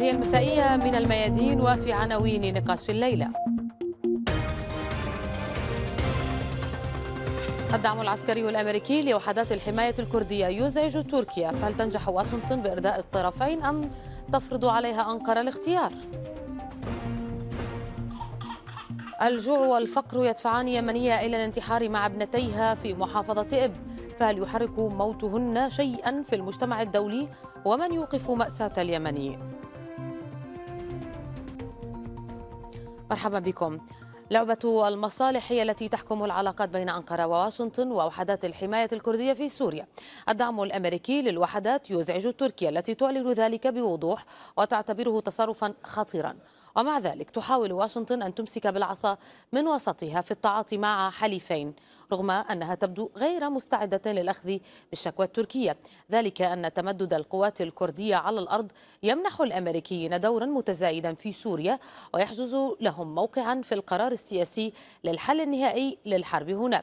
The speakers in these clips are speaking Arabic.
هذه المسائية من الميادين وفي عناوين نقاش الليلة الدعم العسكري الأمريكي لوحدات الحماية الكردية يزعج تركيا فهل تنجح واشنطن بإرداء الطرفين أم تفرض عليها أنقرة الاختيار؟ الجوع والفقر يدفعان يمنية إلى الانتحار مع ابنتيها في محافظة إب فهل يحرك موتهن شيئا في المجتمع الدولي ومن يوقف مأساة اليمني؟ مرحبا بكم لعبة المصالح هي التي تحكم العلاقات بين أنقرة وواشنطن ووحدات الحماية الكردية في سوريا الدعم الأمريكي للوحدات يزعج تركيا التي تعلن ذلك بوضوح وتعتبره تصرفا خطيرا ومع ذلك تحاول واشنطن أن تمسك بالعصا من وسطها في التعاطي مع حليفين رغم أنها تبدو غير مستعدة للأخذ بالشكوى التركية ذلك أن تمدد القوات الكردية على الأرض يمنح الأمريكيين دورا متزايدا في سوريا ويحجز لهم موقعا في القرار السياسي للحل النهائي للحرب هنا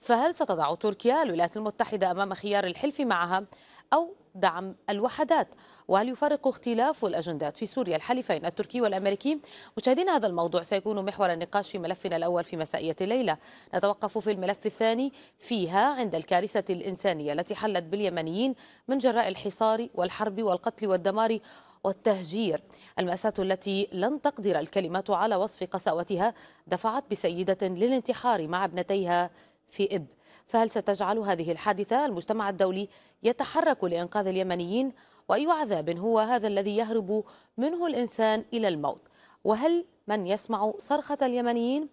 فهل ستضع تركيا الولايات المتحدة أمام خيار الحلف معها أو دعم الوحدات وهل يفرق اختلاف الأجندات في سوريا الحليفين التركي والأمريكي مشاهدين هذا الموضوع سيكون محور النقاش في ملفنا الأول في مسائية الليلة نتوقف في الملف الثاني فيها عند الكارثة الإنسانية التي حلت باليمنيين من جراء الحصار والحرب والقتل والدمار والتهجير المأساة التي لن تقدر الكلمات على وصف قساوتها دفعت بسيدة للانتحار مع ابنتيها في إب فهل ستجعل هذه الحادثة المجتمع الدولي يتحرك لإنقاذ اليمنيين وأي عذاب هو هذا الذي يهرب منه الإنسان إلى الموت وهل من يسمع صرخة اليمنيين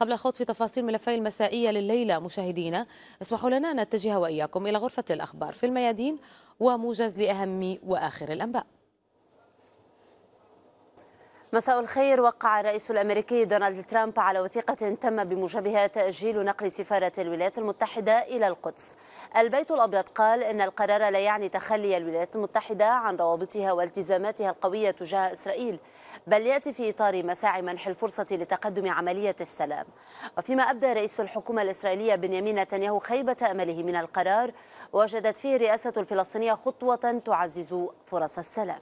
قبل الخوض في تفاصيل ملفي المسائية لليلة مشاهدينا اسمحوا لنا نتجه وإياكم إلى غرفة الأخبار في الميادين وموجز لأهم وآخر الأنباء مساء الخير وقع الرئيس الامريكي دونالد ترامب على وثيقه تم بموجبها تاجيل نقل سفاره الولايات المتحده الى القدس. البيت الابيض قال ان القرار لا يعني تخلي الولايات المتحده عن روابطها والتزاماتها القويه تجاه اسرائيل، بل ياتي في اطار مساعي منح الفرصه لتقدم عمليه السلام. وفيما ابدى رئيس الحكومه الاسرائيليه بنيامين نتنياهو خيبه امله من القرار، وجدت فيه الرئاسه الفلسطينيه خطوه تعزز فرص السلام.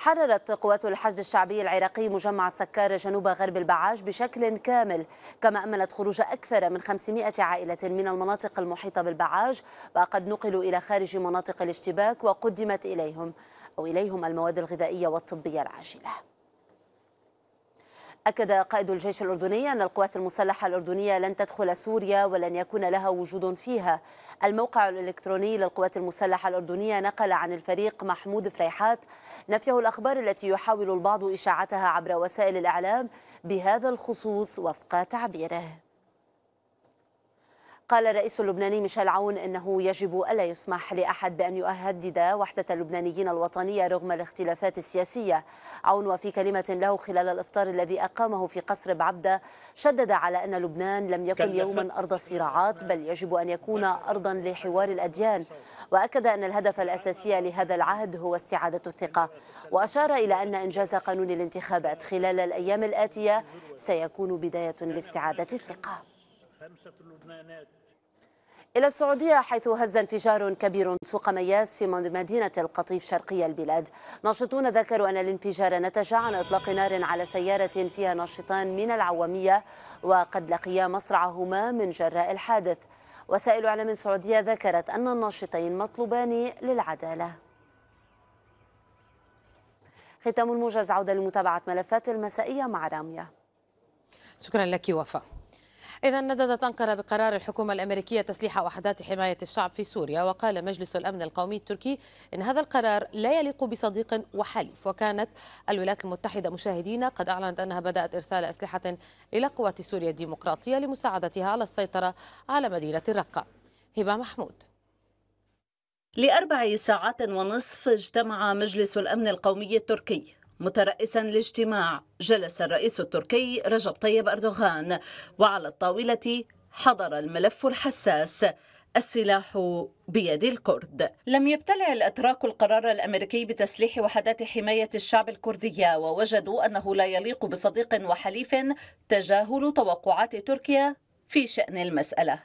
حررت قوات الحشد الشعبي العراقي مجمع سكار جنوب غرب البعاج بشكل كامل كما أمنت خروج أكثر من 500 عائلة من المناطق المحيطة بالبعاج وقد نقلوا إلى خارج مناطق الاشتباك وقدمت إليهم أو إليهم المواد الغذائية والطبية العاجلة أكد قائد الجيش الأردني أن القوات المسلحة الأردنية لن تدخل سوريا ولن يكون لها وجود فيها الموقع الإلكتروني للقوات المسلحة الأردنية نقل عن الفريق محمود فريحات نفيه الأخبار التي يحاول البعض إشاعتها عبر وسائل الإعلام بهذا الخصوص وفق تعبيره قال الرئيس اللبناني ميشيل عون انه يجب الا يسمح لاحد بان يهدد وحده اللبنانيين الوطنيه رغم الاختلافات السياسيه. عون وفي كلمه له خلال الافطار الذي اقامه في قصر بعبده شدد على ان لبنان لم يكن يوما ارض صراعات بل يجب ان يكون نعم. ارضا لحوار الاديان واكد ان الهدف الاساسي لهذا العهد هو استعاده الثقه واشار الى ان انجاز قانون الانتخابات خلال الايام الاتيه سيكون بدايه لاستعاده الثقه. خمسة لبنانات إلى السعودية حيث هز انفجار كبير سوق مياس في مدينة القطيف شرقي البلاد ناشطون ذكروا أن الانفجار نتج عن إطلاق نار على سيارة فيها ناشطان من العوامية وقد لقيا مصرعهما من جراء الحادث وسائل إعلام سعودية ذكرت أن الناشطين مطلوبان للعدالة ختام الموجز عودة لمتابعة ملفات المسائية مع رامية شكرا لك وفاء إذا نددت أنقرة بقرار الحكومة الأمريكية تسليح وحدات حماية الشعب في سوريا وقال مجلس الأمن القومي التركي إن هذا القرار لا يليق بصديق وحليف وكانت الولايات المتحدة مشاهدين قد أعلنت أنها بدأت إرسال أسلحة إلى قوات سوريا الديمقراطية لمساعدتها على السيطرة على مدينة الرقة هبة محمود لأربع ساعات ونصف اجتمع مجلس الأمن القومي التركي مترأسا لاجتماع جلس الرئيس التركي رجب طيب أردوغان وعلى الطاولة حضر الملف الحساس السلاح بيد الكرد لم يبتلع الأتراك القرار الأمريكي بتسليح وحدات حماية الشعب الكردية ووجدوا أنه لا يليق بصديق وحليف تجاهل توقعات تركيا في شأن المسألة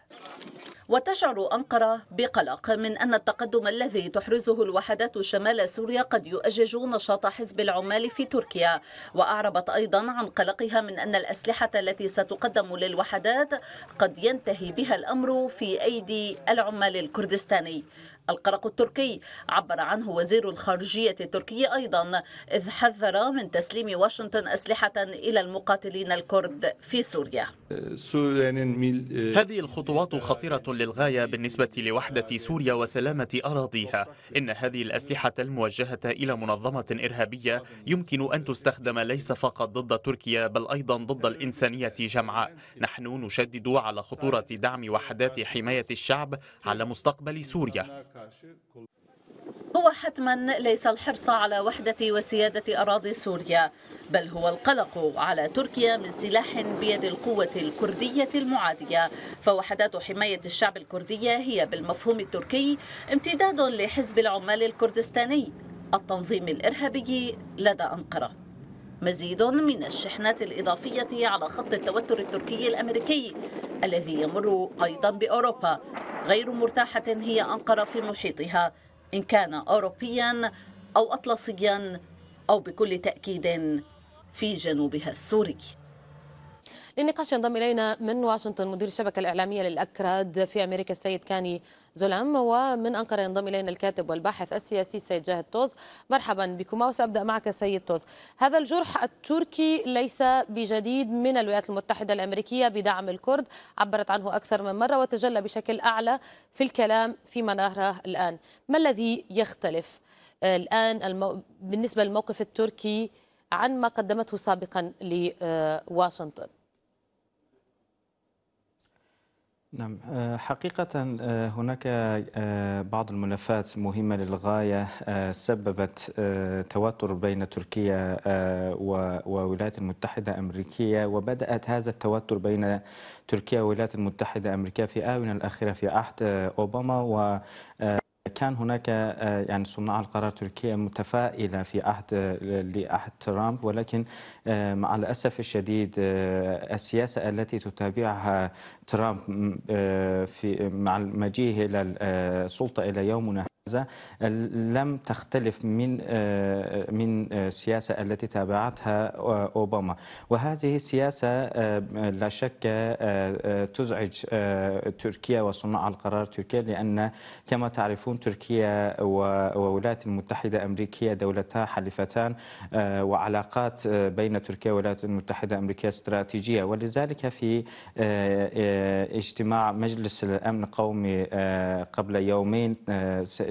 وتشعر أنقرة بقلق من أن التقدم الذي تحرزه الوحدات شمال سوريا قد يؤجج نشاط حزب العمال في تركيا وأعربت أيضا عن قلقها من أن الأسلحة التي ستقدم للوحدات قد ينتهي بها الأمر في أيدي العمال الكردستاني القلق التركي عبر عنه وزير الخارجية التركي أيضا إذ حذر من تسليم واشنطن أسلحة إلى المقاتلين الكرد في سوريا آه، هذه الخطوات خطيرة للغاية بالنسبة لوحدة سوريا وسلامة أراضيها إن هذه الأسلحة الموجهة إلى منظمة إرهابية يمكن أن تستخدم ليس فقط ضد تركيا بل أيضا ضد الإنسانية جمعاء نحن نشدد على خطورة دعم وحدات حماية الشعب على مستقبل سوريا هو حتما ليس الحرص على وحدة وسيادة أراضي سوريا بل هو القلق على تركيا من سلاح بيد القوة الكردية المعادية فوحدات حماية الشعب الكردية هي بالمفهوم التركي امتداد لحزب العمال الكردستاني التنظيم الإرهابي لدى أنقرة مزيد من الشحنات الإضافية على خط التوتر التركي الأمريكي الذي يمر أيضا بأوروبا غير مرتاحة هي أنقرة في محيطها إن كان أوروبيا أو أطلسيا أو بكل تأكيد في جنوبها السوري للنقاش ينضم الينا من واشنطن مدير الشبكه الاعلاميه للاكراد في امريكا السيد كاني زلام ومن انقره ينضم الينا الكاتب والباحث السياسي السيد جاهد توز مرحبا بكما وسابدا معك سيد توز هذا الجرح التركي ليس بجديد من الولايات المتحده الامريكيه بدعم الكرد عبرت عنه اكثر من مره وتجلى بشكل اعلى في الكلام في مناهره الان ما الذي يختلف آه، الان بالنسبه للموقف التركي عن ما قدمته سابقا لواشنطن نعم آه، حقيقة آه، هناك آه، بعض الملفات مهمة للغاية سببت توتر بين تركيا والولايات المتحدة الأمريكية وبدأت هذا التوتر بين تركيا والولايات المتحدة الأمريكية في آونة الأخيرة في عهد أوباما و كان هناك آه، يعني صناع القرار تركيا متفائله في عهد آه، لعهد ترامب ولكن آه، مع الاسف الشديد السياسه التي تتابعها ترامب في مع مجيئه الى السلطه الى يومنا لم تختلف من آه، من السياسة آه، التي تابعتها آه، أوباما وهذه السياسة لا شك تزعج تركيا وصناع القرار تركيا لأن كما تعرفون تركيا والولايات المتحدة الأمريكية دولتان حليفتان وعلاقات بين تركيا والولايات المتحدة الأمريكية استراتيجية ولذلك في اجتماع مجلس الأمن القومي قبل يومين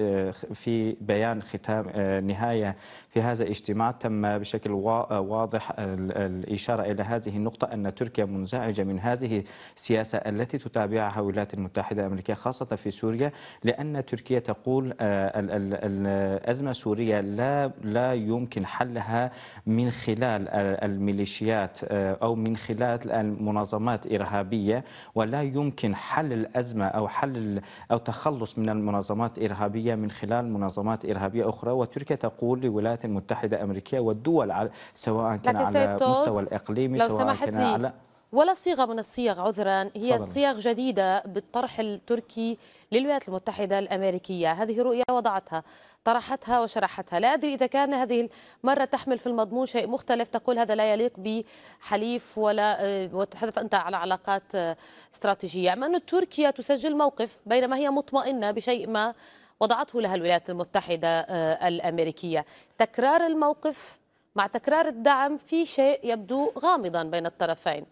آه، في بيان ختام آه، نهاية في هذا الاجتماع تم بشكل آه، واضح الإشارة إلى هذه النقطة أن تركيا منزعجة من هذه السياسة التي تتابعها الولايات المتحدة الأمريكية خاصة في سوريا لأن تركيا تقول الأزمة السورية لا لا يمكن حلها من خلال الميليشيات أو من خلال المنظمات إرهابية ولا يمكن حل الأزمة أو حل أو تخلص من المنظمات الإرهابية من خلال منظمات إرهابية أخرى وتركيا تقول للولايات المتحدة الأمريكية والدول على سواء كان على المستوى الإقليمي لو سواء كان لي. على ولا صيغة من الصيغ عذرا هي فضل. صيغ جديدة بالطرح التركي للولايات المتحدة الأمريكية هذه رؤية وضعتها طرحتها وشرحتها لا أدري إذا كان هذه المرة تحمل في المضمون شيء مختلف تقول هذا لا يليق بحليف ولا آه، وتحدث أنت على علاقات آه، استراتيجية مع أن تركيا تسجل موقف بينما هي مطمئنة بشيء ما وضعته لها الولايات المتحدة آه، الأمريكية تكرار الموقف مع تكرار الدعم في شيء يبدو غامضا بين الطرفين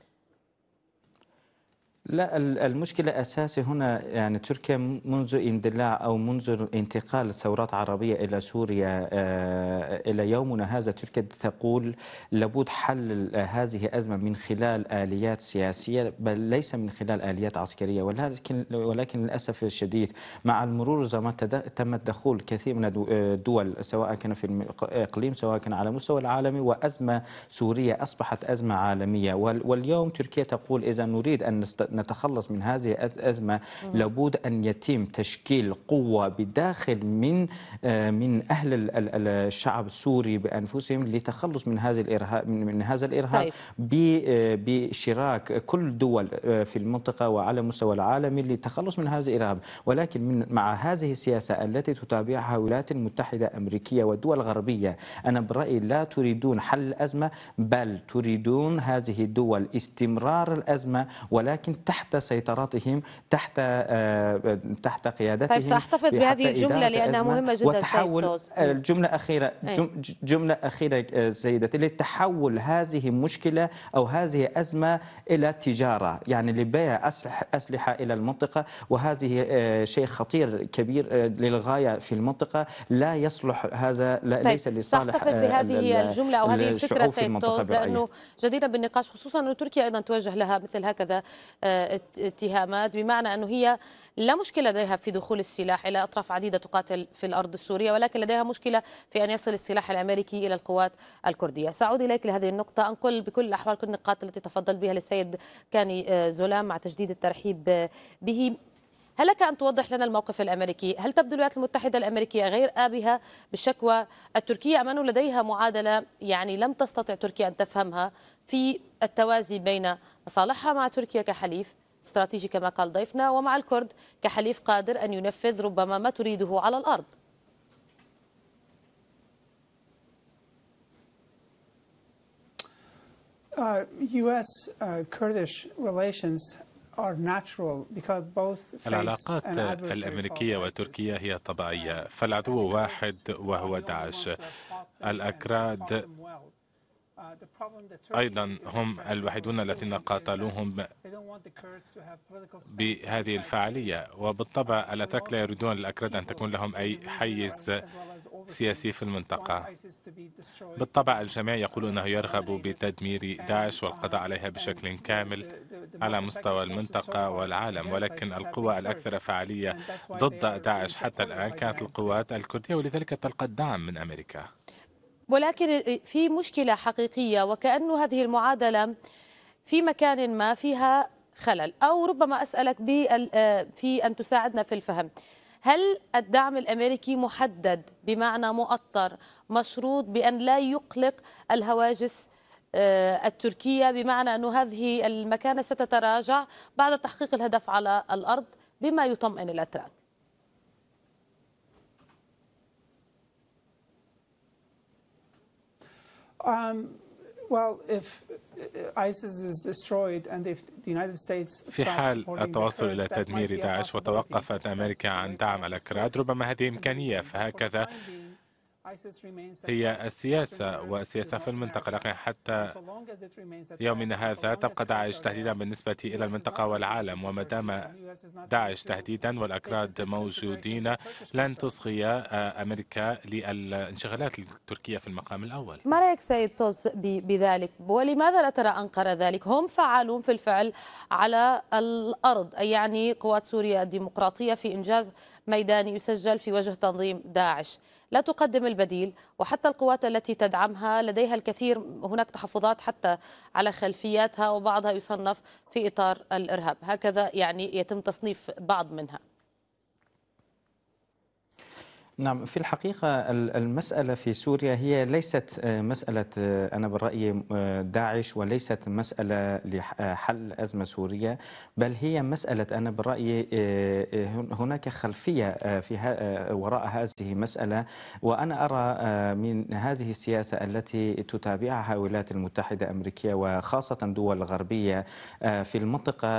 لا المشكلة أساسي هنا يعني تركيا منذ اندلاع أو منذ انتقال الثورات العربية إلى سوريا آه، إلى يومنا هذا تركيا تقول لابد حل هذه الأزمة من خلال آليات سياسية بل ليس من خلال آليات عسكرية ولكن ولكن للأسف الشديد مع المرور الزمن تم الدخول كثير من الدول سواء كان في الإقليم سواء كان على مستوى العالمي وأزمة سورية أصبحت أزمة عالمية واليوم تركيا تقول إذا نريد أن نست نتخلص من هذه الأزمة لابد أن يتم تشكيل قوة بداخل من آه، من أهل الشعب السوري بأنفسهم لتخلص من هذا الإرهاب من هذا الإرهاب طيب. آه، بشراك كل دول آه، في المنطقة وعلى مستوى العالم للتخلص من هذا الإرهاب ولكن من مع هذه السياسة التي تتابعها الولايات المتحدة الأمريكية والدول الغربية أنا برأيي لا تريدون حل الأزمة بل تريدون هذه الدول استمرار الأزمة ولكن تحت سيطراتهم تحت آه، تحت قيادتهم طيب ساحتفظ بهذه الجمله لانها مهمه جدا وتحول الجمله اخيره جمله اخيره إيه. آه، سيدتي لتحول هذه المشكله او هذه ازمه الى تجاره يعني لبيع اسلحه الى المنطقه وهذه آه، شيء خطير كبير للغايه في المنطقه لا يصلح هذا لا طيب ليس لصالح ساحتفظ بهذه الجمله او هذه الفكره سيد توز لانه جديرا بالنقاش خصوصا انه تركيا ايضا توجه لها مثل هكذا اتهامات بمعنى أنه هي لا مشكلة لديها في دخول السلاح إلى أطراف عديدة تقاتل في الأرض السورية ولكن لديها مشكلة في أن يصل السلاح الأمريكي إلى القوات الكردية سأعود إليك لهذه النقطة أنقل بكل الأحوال كل النقاط التي تفضل بها للسيد كاني آه، زولام مع تجديد الترحيب آه، به هل لك أن توضح لنا الموقف الأمريكي هل تبدو الولايات المتحدة الأمريكية غير آبهة بالشكوى التركية أم أنه لديها معادلة يعني لم تستطع تركيا أن تفهمها في التوازي بين مصالحها مع تركيا كحليف استراتيجي كما قال ضيفنا ومع الكرد كحليف قادر أن ينفذ ربما ما تريده على الأرض Uh, U.S. Uh, Kurdish relations العلاقات الأمريكية وتركيا هي طبيعية فالعدو واحد وهو داعش الأكراد أيضا هم الوحيدون الذين قاتلوهم بهذه الفعالية وبالطبع الأتراك لا يريدون الأكراد أن تكون لهم أي حيز سياسي في المنطقة بالطبع الجميع يقول أنه يرغب بتدمير داعش uh, والقضاء عليها بشكل كامل على مستوى المنطقة والعالم ولكن القوى الأكثر فعالية ضد داعش حتى الآن كانت القوات الكردية ولذلك تلقى الدعم من أمريكا ولكن في مشكلة حقيقية وكأن هذه المعادلة في مكان ما فيها خلل أو ربما أسألك آه، في أن تساعدنا في الفهم هل الدعم الامريكي محدد بمعنى مؤطر مشروط بان لا يقلق الهواجس آه، التركيه بمعنى أن هذه المكانه ستتراجع بعد تحقيق الهدف على الارض بما يطمئن الاتراك Um, well, if uh, ISIS is destroyed and if the United States في حال التوصل إلى تدمير داعش وتوقفت أمريكا عن دعم الأكراد ربما هذه إمكانية فهكذا هي السياسة والسياسة في المنطقة لكن حتى يومنا هذا تبقى داعش تهديدا بالنسبة إلى المنطقة والعالم وما دام داعش تهديدا والأكراد موجودين لن تصغي آه، أمريكا للانشغالات التركية في المقام الأول ما رأيك سيد توز بذلك ولماذا لا ترى أنقرة ذلك هم فعالون في الفعل على الأرض أي يعني قوات سوريا الديمقراطية في إنجاز ميداني يسجل في وجه تنظيم داعش لا تقدم البديل وحتى القوات التي تدعمها لديها الكثير هناك تحفظات حتى على خلفياتها وبعضها يصنف في إطار الإرهاب هكذا يعني يتم تصنيف بعض منها نعم في الحقيقة المسألة في سوريا هي ليست آه، مسألة آه، أنا برأيي آه، داعش وليست مسألة لحل أزمة سورية بل هي مسألة أنا برأيي هناك خلفية في وراء هذه المسألة وأنا أرى من هذه السياسة التي تتابعها الولايات المتحدة الأمريكية وخاصة دول الغربية في المنطقة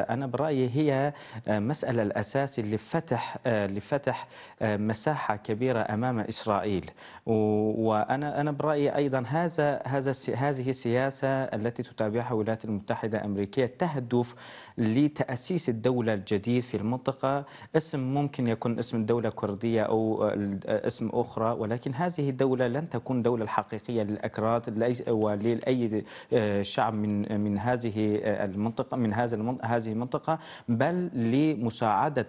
أنا برأيي هي مسألة الأساس لفتح لفتح مساحة مساحه كبيره امام اسرائيل وانا انا برايي ايضا هذا هذا هذه السياسه التي تتابعها الولايات المتحده الامريكيه تهدف لتأسيس الدولة الجديد في المنطقة اسم ممكن يكون اسم دولة كردية أو آه، اسم أخرى ولكن هذه الدولة لن تكون دولة الحقيقية للأكراد ولأي آه، شعب من من هذه آه، المنطقة من هذا هذه المنطقة بل لمساعدة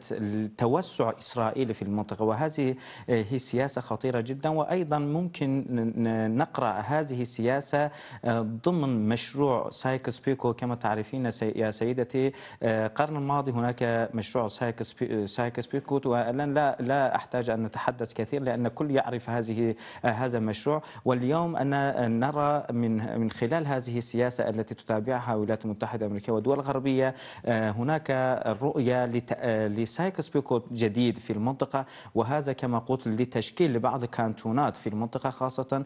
توسع إسرائيل في المنطقة وهذه هي سياسة خطيرة جدا وأيضا ممكن نقرأ هذه السياسة ضمن مشروع سايكس بيكو كما تعرفين يا سيدتي القرن آه، الماضي هناك مشروع سايكس آه، بيكوت والان لا لا احتاج ان نتحدث كثير لان الكل يعرف هذه آه، هذا المشروع واليوم أن نرى من من خلال هذه السياسة التي تتابعها الولايات المتحدة الأمريكية والدول الغربية هناك رؤية لسايكس بيكوت جديد في المنطقة وهذا كما قلت لتشكيل بعض الكانتونات في المنطقة خاصة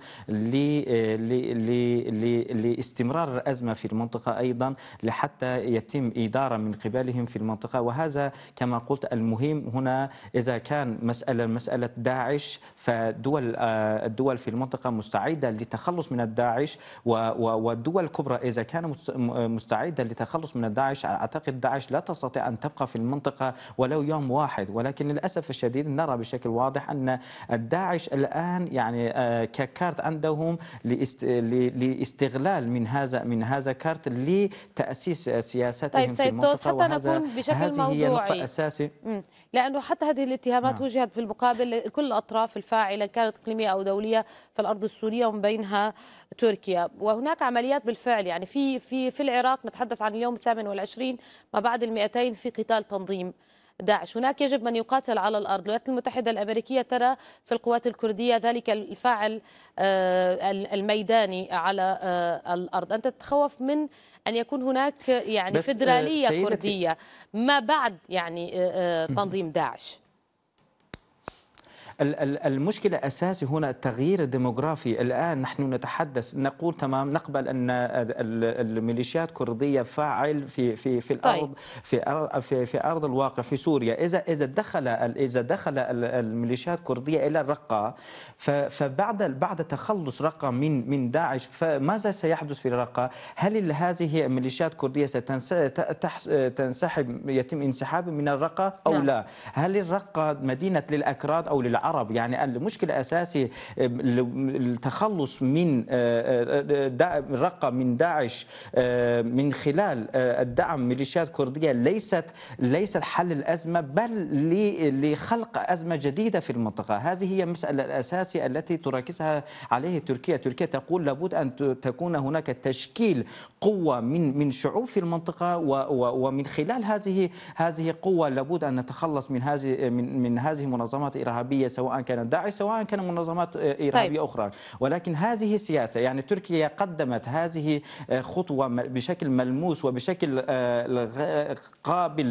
لاستمرار الأزمة في المنطقة أيضا لحتى يتم إيداع الإدارة من قبلهم في المنطقة وهذا كما قلت المهم هنا إذا كان مسألة مسألة داعش فدول آه، الدول في المنطقة مستعدة للتخلص من الداعش والدول الكبرى إذا كانت مستعدة للتخلص من الداعش أعتقد داعش لا تستطيع أن تبقى في المنطقة ولو يوم واحد ولكن للأسف الشديد نرى بشكل واضح أن الداعش الآن يعني آه، ككارت عندهم لاستغلال من هذا من هذا كارت لتأسيس سياساتهم طيب في التوس حتى نكون بشكل هذه موضوعي هي نقطة أساسي لأنه حتى هذه الاتهامات نعم. وجهت في المقابل لكل الأطراف الفاعلة كانت إقليمية أو دولية في الأرض السورية ومن بينها تركيا وهناك عمليات بالفعل يعني في في في العراق نتحدث عن اليوم الثامن والعشرين ما بعد ال 200 في قتال تنظيم داعش هناك يجب من يقاتل على الأرض الولايات المتحدة الأمريكية ترى في القوات الكردية ذلك الفاعل آه، الميداني على آه، الأرض أنت تتخوف من أن يكون هناك يعني آه، فدرالية كردية ما بعد يعني تنظيم داعش المشكلة أساسي هنا التغيير الديموغرافي الآن نحن نتحدث نقول تمام نقبل أن الميليشيات كردية فاعل في في في الأرض طيب. في في, في أرض الواقع في سوريا إذا إذا دخل إذا دخل الميليشيات الكردية إلى الرقة فبعد بعد تخلص رقة من من داعش فماذا سيحدث في الرقة؟ هل هذه الميليشيات الكردية ستنسحب يتم انسحاب من الرقة أو نعم. لا؟ هل الرقة مدينة للأكراد أو للعرب العرب يعني المشكله الأساسي التخلص من آه، آه، آه، رقه من داعش من خلال الدعم ميليشيات كردية ليست ليست حل الأزمة بل لخلق أزمة جديدة في المنطقة هذه هي المسألة الأساسية التي تركزها عليه تركيا تركيا تقول لابد أن تكون هناك تشكيل قوة من من شعوب في المنطقة ومن خلال هذه هذه قوة لابد أن نتخلص من هذه من هذه المنظمات الارهابيه سواء كان داعش سواء كان منظمات إرهابية طيب. أخرى ولكن هذه السياسة يعني تركيا قدمت هذه آه، خطوة بشكل ملموس وبشكل آه، قابل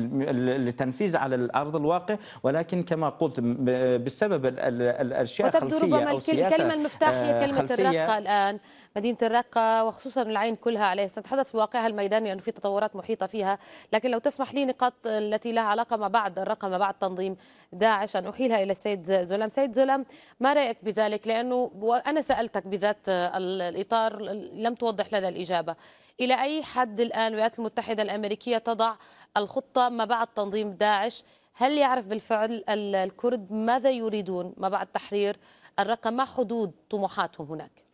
للتنفيذ على الأرض الواقع ولكن كما قلت آه، بسبب الأشياء الخلفية أو السياسة الكلمة المفتاح هي كلمة الرقة الآن مدينه الرقه وخصوصا العين كلها عليه سنتحدث في واقعها الميداني لانه في تطورات محيطه فيها لكن لو تسمح لي نقاط التي لها علاقه ما بعد الرقه ما بعد تنظيم داعش ان احيلها الى السيد زلم سيد زلم ما رايك بذلك لانه انا سالتك بذات الاطار لم توضح لنا الاجابه الى اي حد الان الولايات المتحده الامريكيه تضع الخطه ما بعد تنظيم داعش هل يعرف بالفعل الكرد ماذا يريدون ما بعد تحرير الرقم ما حدود طموحاتهم هناك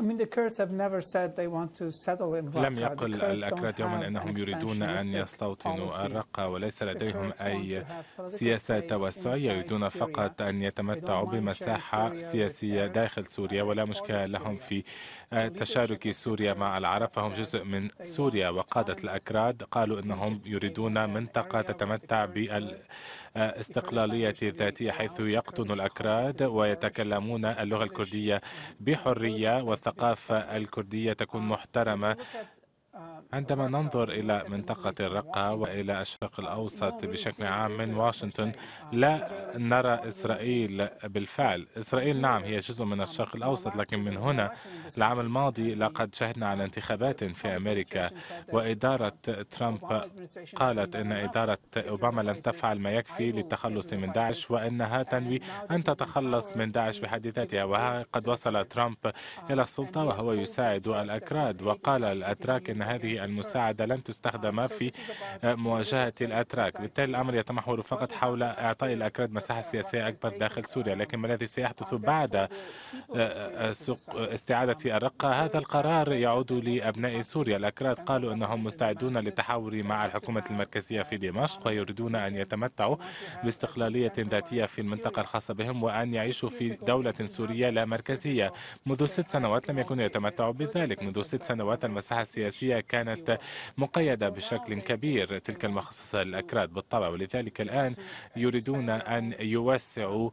لم يقل الأكراد يوما أنهم يريدون أن يستوطنوا الرقة وليس لديهم أي سياسة توسعية يريدون فقط أن يتمتعوا بمساحة سياسية داخل سوريا ولا مشكلة لهم في آه، تشارك سوريا مع العرب فهم جزء من سوريا وقادة الأكراد قالوا أنهم يريدون منطقة تتمتع بال استقلالية ذاتيه حيث يقطن الأكراد ويتكلمون اللغة الكردية بحرية والثقافة الكردية تكون محترمة عندما ننظر إلى منطقة الرقة وإلى الشرق الأوسط بشكل عام من واشنطن لا نرى إسرائيل بالفعل إسرائيل نعم هي جزء من الشرق الأوسط لكن من هنا العام الماضي لقد شهدنا على انتخابات في أمريكا وإدارة ترامب قالت أن إدارة أوباما لم تفعل ما يكفي للتخلص من داعش وأنها تنوي أن تتخلص من داعش بحد ذاتها وقد وصل ترامب إلى السلطة وهو يساعد الأكراد وقال الأتراك أن هذه المساعدة لن تستخدم um, في آه، مواجهة الأتراك بالتالي الأمر يتمحور فقط حول إعطاء الأكراد مساحة سياسية أكبر داخل سوريا لكن ما الذي سيحدث بعد آه، آه، استعادة الرقة هذا القرار يعود لأبناء سوريا الأكراد قالوا أنهم مستعدون للتحاور مع الحكومة المركزية في دمشق ويريدون أن يتمتعوا باستقلالية ذاتية في المنطقة الخاصة بهم وأن يعيشوا في دولة سورية لا مركزية منذ ست سنوات لم يكونوا يتمتعوا بذلك منذ ست سنوات المساحة السياسية الأولية كانت أيوة. مقيدة بشكل كبير تلك المخصصة للأكراد بالطبع ولذلك الآن يريدون أن يوسعوا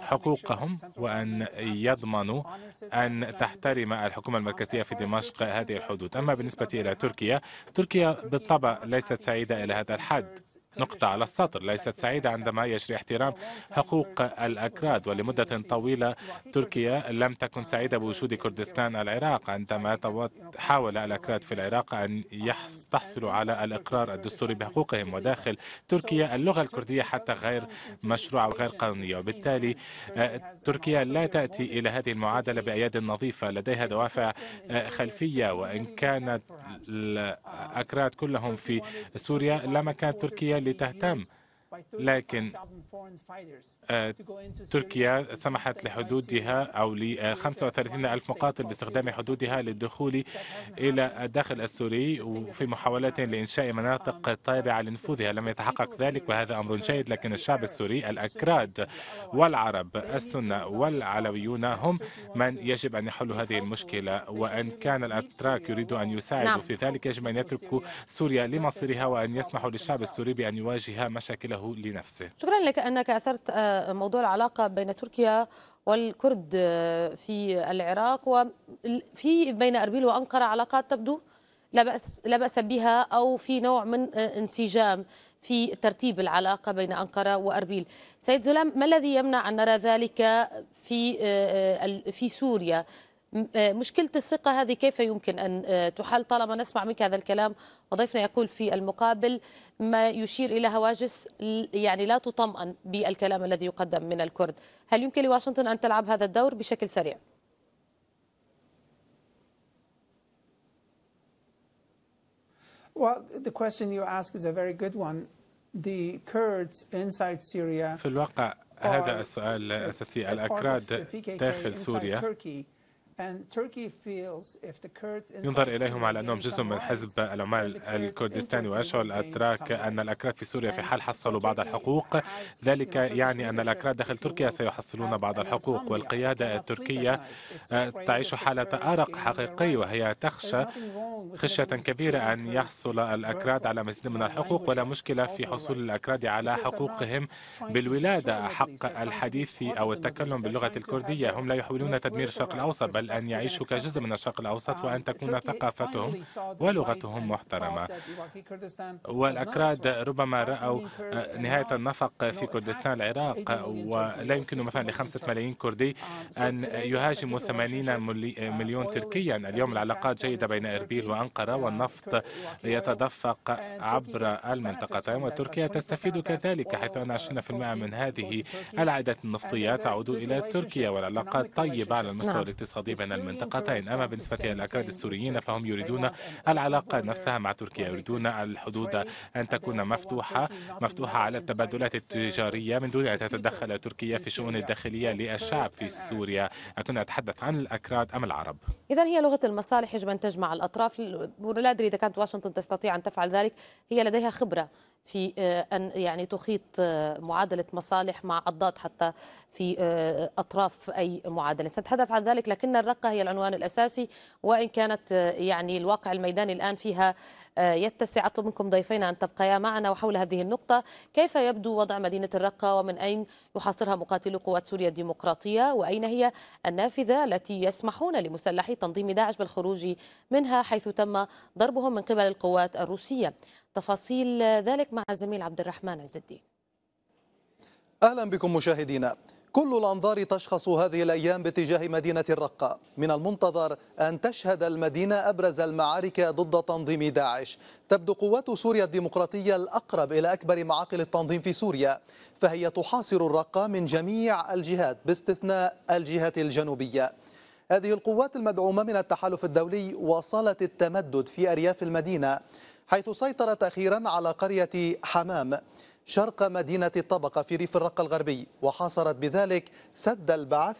حقوقهم وأن يضمنوا أن تحترم الحكومة المركزية في دمشق هذه الحدود أما بالنسبة إلى تركيا تركيا بالطبع ليست سعيدة إلى هذا الحد نقطة على السطر ليست سعيدة عندما يجري احترام حقوق الأكراد ولمدة طويلة تركيا لم تكن سعيدة بوجود كردستان العراق عندما حاول الأكراد في العراق أن تحصلوا على الإقرار الدستوري بحقوقهم وداخل تركيا اللغة الكردية حتى غير مشروعة وغير قانونية وبالتالي آه، تركيا لا تأتي إلى هذه المعادلة بأياد نظيفة لديها دوافع آه، خلفية وإن كانت الأكراد كلهم في سوريا لما كانت تركيا لتهتم لكن آه، تركيا سمحت لحدودها أو ل 35 آه، ألف مقاتل باستخدام حدودها للدخول إلى الداخل السوري وفي محاولات لإنشاء مناطق تابعة لنفوذها لم يتحقق ذلك وهذا أمر جيد لكن الشعب السوري الأكراد والعرب السنة والعلويون هم من يجب أن يحلوا هذه المشكلة وأن كان الأتراك يريد أن يساعدوا نعم. في ذلك يجب أن يتركوا سوريا لمصيرها وأن يسمحوا للشعب السوري بأن يواجه مشاكله وجهه لنفسه شكرا لك أنك أثرت آه، موضوع العلاقة بين تركيا والكرد آه، في العراق وفي بين أربيل وأنقرة علاقات تبدو لا بأس, لا بأس بها أو في نوع من آه، انسجام في ترتيب العلاقة بين أنقرة وأربيل سيد زلام ما الذي يمنع أن نرى ذلك في, في سوريا آه، مشكلة الثقة هذه كيف يمكن أن آه، تحل طالما نسمع منك هذا الكلام وضيفنا يقول في المقابل ما يشير إلى هواجس يعني لا تطمئن بالكلام الذي يقدم من الكرد هل يمكن لواشنطن أن تلعب هذا الدور بشكل سريع؟ Well, the question you ask is a very good one. The Kurds inside Syria في الواقع هذا السؤال الأساسي الأكراد داخل سوريا ينظر إليهم على أنهم جزء من حزب العمال الكردستاني ويشعر الأتراك أن الأكراد في سوريا في حال حصلوا بعض الحقوق ذلك يعني أن الأكراد داخل تركيا سيحصلون بعض الحقوق والقيادة التركية آه، تعيش حالة أرق حقيقي وهي تخشى خشية كبيرة أن يحصل الأكراد على مزيد من الحقوق ولا مشكلة في حصول الأكراد على حقوقهم بالولادة حق الحديث أو التكلم باللغة الكردية هم لا يحاولون تدمير الشرق الأوسط بل الدول أن يعيشوا كجزء من الشرق الأوسط um, وأن تكون ثقافتهم ولغتهم محترمة والأكراد ربما رأوا آه، نهاية النفق في كردستان العراق ولا يمكن مثلا لخمسة ملايين كردي um, أن يهاجموا 80 uh, مليون تركيا اليوم العلاقات جيدة بين إربيل وأنقرة um, والنفط يتدفق عبر المنطقتين وتركيا تستفيد كذلك حيث أن 20% من هذه العائدات النفطية تعود إلى تركيا والعلاقات طيبة على المستوى الاقتصادي بين المنطقتين أما بالنسبة للأكراد السوريين فهم يريدون العلاقة نفسها مع تركيا يريدون الحدود أن تكون مفتوحة مفتوحة على التبادلات التجارية من دون أن تتدخل تركيا في الشؤون الداخلية للشعب في سوريا أكون أتحدث عن الأكراد أم العرب إذا هي لغة المصالح يجب أن تجمع الأطراف لا أدري إذا كانت واشنطن تستطيع أن تفعل ذلك هي لديها خبرة في آه، ان يعني تخيط آه، معادله مصالح مع الضاد حتى في آه، اطراف اي معادله، سنتحدث عن ذلك لكن الرقه هي العنوان الاساسي وان كانت يعني الواقع الميداني الان فيها يتسع أطلب منكم ضيفينا أن تبقيا معنا وحول هذه النقطة كيف يبدو وضع مدينة الرقة ومن أين يحاصرها مقاتلو قوات سوريا الديمقراطية وأين هي النافذة التي يسمحون لمسلحي تنظيم داعش بالخروج منها حيث تم ضربهم من قبل القوات الروسية تفاصيل ذلك مع الزميل عبد الرحمن عز الدين أهلا بكم مشاهدينا كل الأنظار تشخص هذه الأيام باتجاه مدينة الرقة من المنتظر أن تشهد المدينة أبرز المعارك ضد تنظيم داعش تبدو قوات سوريا الديمقراطية الأقرب إلى أكبر معاقل التنظيم في سوريا فهي تحاصر الرقة من جميع الجهات باستثناء الجهة الجنوبية هذه القوات المدعومة من التحالف الدولي واصلت التمدد في أرياف المدينة حيث سيطرت أخيرا على قرية حمام شرق مدينة الطبقة في ريف الرقة الغربي وحاصرت بذلك سد البعث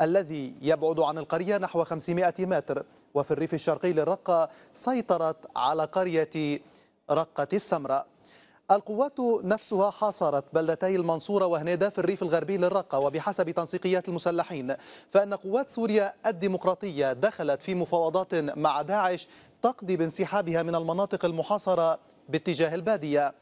الذي يبعد عن القرية نحو 500 متر وفي الريف الشرقي للرقة سيطرت على قرية رقة السمراء القوات نفسها حاصرت بلدتي المنصورة وهنيدة في الريف الغربي للرقة وبحسب تنسيقيات المسلحين فإن قوات سوريا الديمقراطية دخلت في مفاوضات مع داعش تقضي بانسحابها من المناطق المحاصرة باتجاه البادية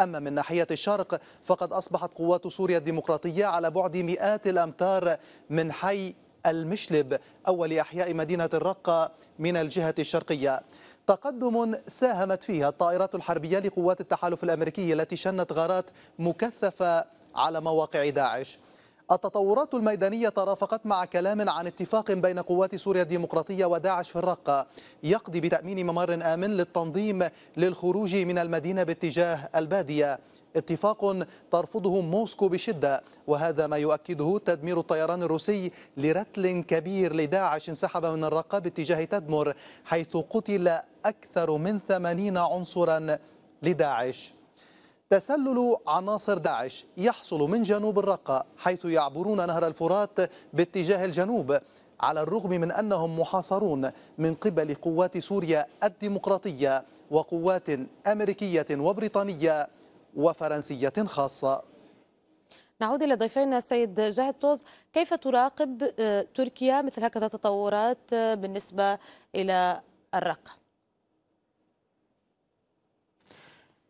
أما من ناحية الشرق فقد أصبحت قوات سوريا الديمقراطية على بعد مئات الأمتار من حي المشلب أول أحياء مدينة الرقة من الجهة الشرقية تقدم ساهمت فيها الطائرات الحربية لقوات التحالف الأمريكي التي شنت غارات مكثفة على مواقع داعش التطورات الميدانية ترافقت مع كلام عن اتفاق بين قوات سوريا الديمقراطية وداعش في الرقة يقضي بتأمين ممر آمن للتنظيم للخروج من المدينة باتجاه البادية اتفاق ترفضه موسكو بشدة وهذا ما يؤكده تدمير الطيران الروسي لرتل كبير لداعش انسحب من الرقة باتجاه تدمر حيث قتل أكثر من 80 عنصرا لداعش تسلل عناصر داعش يحصل من جنوب الرقة حيث يعبرون نهر الفرات باتجاه الجنوب على الرغم من أنهم محاصرون من قبل قوات سوريا الديمقراطية وقوات أمريكية وبريطانية وفرنسية خاصة نعود إلى ضيفينا السيد جاهد طوز كيف تراقب آه، تركيا مثل هكذا تطورات آه، بالنسبة إلى الرقم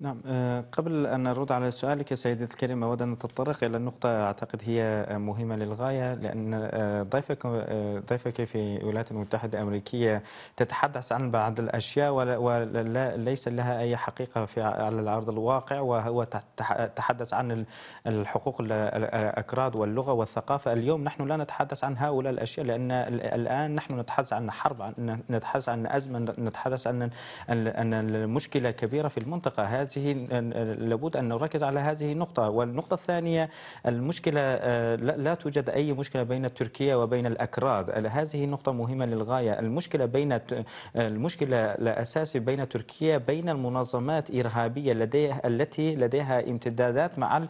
نعم آه، قبل أن نرد على سؤالك سيدتي الكريمة أود أن نتطرق إلى النقطة أعتقد هي مهمة للغاية لأن آه، ضيفك آه، ضيفك في الولايات المتحدة الأمريكية تتحدث عن بعض الأشياء وليس لها أي حقيقة في على أرض الواقع وهو تحدث عن الحقوق الأكراد واللغة والثقافة اليوم نحن لا نتحدث عن هؤلاء الأشياء لأن الآن نحن نتحدث عن حرب نتحدث عن أزمة نتحدث عن أن المشكلة كبيرة في المنطقة هذه لابد أن نركز على هذه النقطة والنقطة الثانية المشكلة لا توجد أي مشكلة بين تركيا وبين الأكراد هذه نقطة مهمة للغاية المشكلة بين المشكلة الأساسي بين تركيا بين المنظمات إرهابية لديها التي لديها امتدادات مع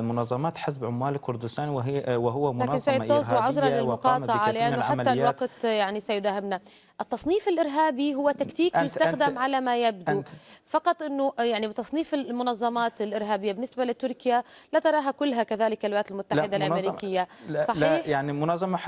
منظمات حزب عمال كردستان وهي وهو منظمة لكن سيد عذرا للمقاطعة لأنه حتى الوقت يعني سيداهمنا التصنيف الارهابي هو تكتيك أنت يستخدم أنت على ما يبدو أنت فقط انه يعني بتصنيف المنظمات الارهابيه بالنسبه لتركيا لا تراها كلها كذلك الولايات المتحده لا الامريكيه لا صحيح لا يعني منظمه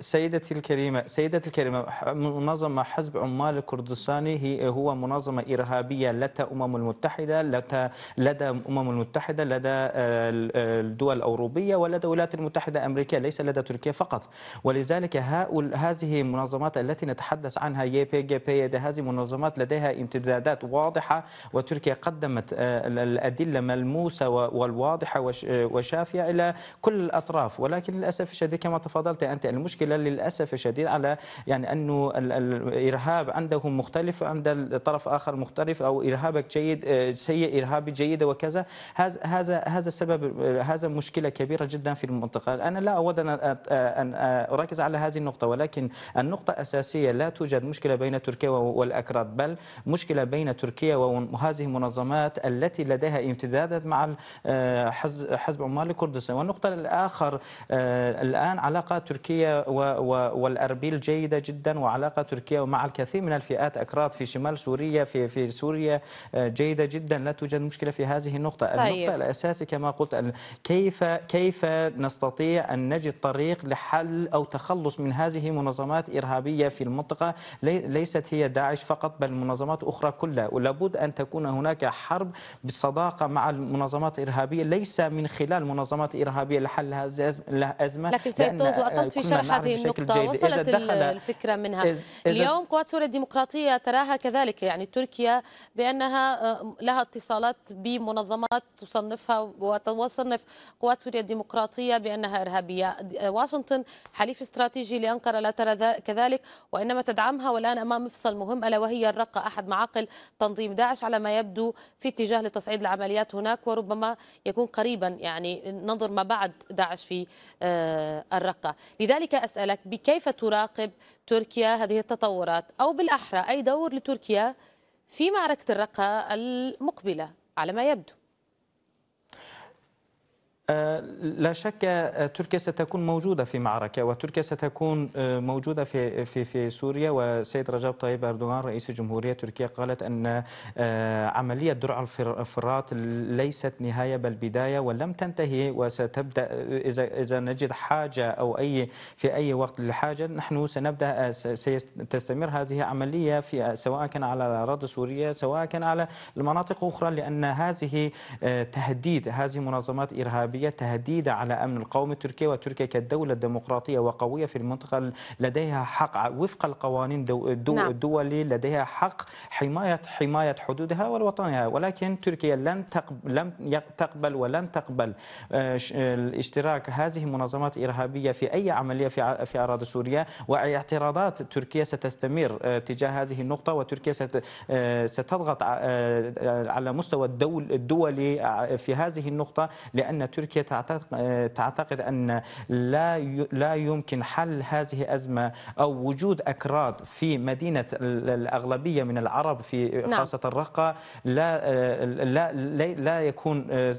سيدتي الكريمه سيدتي الكريمه منظمه حزب عمال الكردستاني هي هو منظمه ارهابيه لدى امم المتحده لدى لدى امم المتحده لدى آه، آه، الدول الاوروبيه ولدى الولايات المتحده الامريكيه ليس لدى تركيا فقط ولذلك هؤلاء هذه المنظمات التي نتحدث تحدث عنها جي بي هذه منظمات لديها امتدادات واضحة وتركيا قدمت آه، الأدلة ملموسة والواضحة آه، وشافية إلى كل الأطراف ولكن للأسف الشديد كما تفضلت أنت المشكلة للأسف الشديد على يعني أنه الإرهاب عندهم مختلف عند الطرف آخر مختلف أو إرهابك جيد آه، سيء إرهابي جيد وكذا هذا هذا هذا السبب هذا مشكلة كبيرة جدا في المنطقة أنا لا أود أن أركز على هذه النقطة ولكن النقطة الأساسية لا توجد مشكلة بين تركيا والأكراد بل مشكلة بين تركيا وهذه المنظمات التي لديها امتدادات مع آه، حزب عمال كردستان والنقطة الآخر آه، الآن علاقة تركيا والأربيل جيدة جدا وعلاقة تركيا مع الكثير من الفئات أكراد في شمال سوريا في في سوريا آه، جيدة جدا لا توجد مشكلة في هذه النقطة طيب. النقطة الأساسية كما قلت كيف كيف نستطيع أن نجد طريق لحل أو تخلص من هذه منظمات إرهابية في المنطقة الحقيقة ليست هي داعش فقط بل منظمات أخرى كلها ولابد أن تكون هناك حرب بصداقة مع المنظمات الإرهابية ليس من خلال منظمات إرهابية لحل هذه الأزمة لكن سيد توز وأطلت في شرح هذه النقطة وصلت الفكرة منها إز اليوم قوات سوريا الديمقراطية تراها كذلك يعني تركيا بأنها آه، لها اتصالات بمنظمات تصنفها وتصنف قوات سوريا الديمقراطية بأنها إرهابية واشنطن حليف استراتيجي لأنقرة لا ترى كذلك وإنما تدعمها والآن أمام مفصل مهم ألا وهي الرقة أحد معاقل تنظيم داعش على ما يبدو في اتجاه لتصعيد العمليات هناك وربما يكون قريبا يعني ننظر ما بعد داعش في آه، الرقة لذلك أسألك بكيف تراقب تركيا هذه التطورات أو بالأحرى أي دور لتركيا في معركة الرقة المقبلة على ما يبدو آه، لا شك آه، تركيا ستكون موجودة في معركة وتركيا ستكون آه، موجودة في في في سوريا والسيد رجب طيب أردوغان رئيس جمهورية تركيا قالت أن عملية درع الفرات ليست نهاية بل بداية ولم تنتهي وستبدأ إذا إذا نجد حاجة أو أي في أي وقت للحاجة نحن سنبدأ ستستمر هذه عملية في سواء كان على أراضي سوريا سواء كان على المناطق الاخرى لأن هذه تهديد هذه منظمات إرهابية العربية تهديد على أمن القوم التركي وتركيا كدولة ديمقراطية وقوية في المنطقة لديها حق وفق القوانين نعم. الدولي لديها حق حماية حماية حدودها ووطنها ولكن تركيا لن تقبل لم تقبل ولن تقبل آه، الاشتراك هذه المنظمات الإرهابية في أي عملية في في أراضي سوريا واعتراضات تركيا ستستمر آه، تجاه هذه النقطة وتركيا آه، ستضغط على مستوى الدول الدولي في هذه النقطة لأن تركيا تركيا آه، تعتقد أن لا لا يمكن حل هذه أزمة أو وجود أكراد في مدينة الأغلبية من العرب في نعم. خاصة الرقة آه، لا لا لا يكون آه،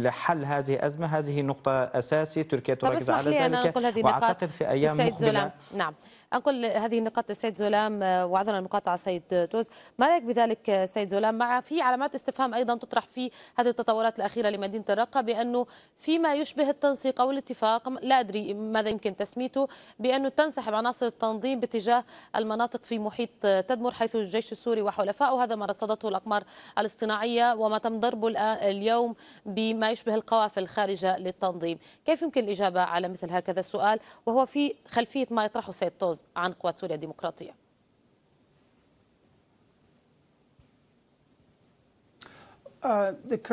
لحل هذه أزمة هذه نقطة أساسية تركيا تركز على ذلك وأعتقد في أيام مقبلة نعم أنقل هذه آه، النقاط للسيد زولام وعذرا المقاطعة سيد توز ما رأيك بذلك آه، سيد زولام مع في علامات استفهام أيضا تطرح في هذه التطورات الأخيرة لمدينة الرقة بأنه فيما يشبه التنسيق أو الاتفاق لا أدري ماذا يمكن تسميته بأنه تنسحب عناصر التنظيم باتجاه المناطق في محيط آه، تدمر حيث الجيش السوري وحلفائه هذا ما رصدته الأقمار الاصطناعية وما تم ضربه اليوم بما يشبه القوافل الخارجة للتنظيم كيف يمكن الإجابة على مثل هكذا السؤال وهو في خلفية ما يطرحه سيد توز عن قوات سوريا الديمقراطية uh, لقد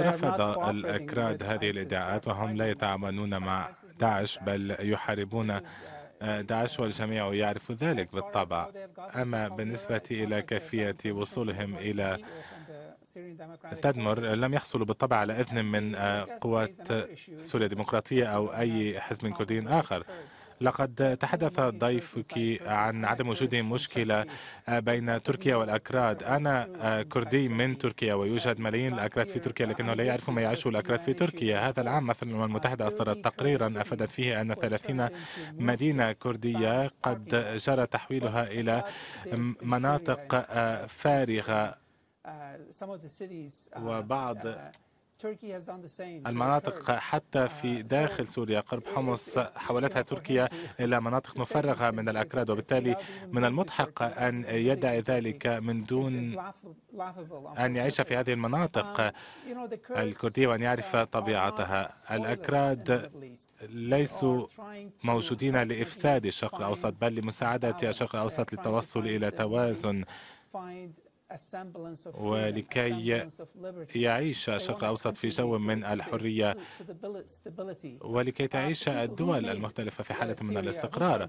رفض الأكراد هذه الادعاءات وهم لا يتعاملون مع داعش بل يحاربون uh, داعش والجميع يعرف ذلك بالطبع أما بالنسبة إلى كيفية وصولهم إلى تدمر لم يحصلوا بالطبع على إذن من آه، قوات سوريا الديمقراطية أو أي حزب كردي آخر لقد تحدث ضيفك عن عدم وجود مشكلة آه، بين تركيا والأكراد أنا آه، كردي من تركيا ويوجد ملايين الأكراد في تركيا لكنه لا يعرف ما يعيشه الأكراد في تركيا هذا العام مثلا الأمم المتحدة أصدرت تقريرا أفادت فيه أن 30 مدينة كردية قد جرى تحويلها إلى مناطق فارغة Uh, uh, وبعض uh, المناطق حتى في داخل سوريا قرب حمص حولتها تركيا إلى مناطق مفرغة من الأكراد وبالتالي من المضحك أن يدعي ذلك من دون أن يعيش في هذه المناطق um, الكردية وأن يعرف طبيعتها الأكراد ليسوا موجودين لإفساد الشرق الأوسط بل لمساعدة الشرق الأوسط للتوصل إلى توازن ولكي يعيش الشرق الأوسط في جو من الحرية ولكي uh, تعيش الدول المختلفة في حالة من الاستقرار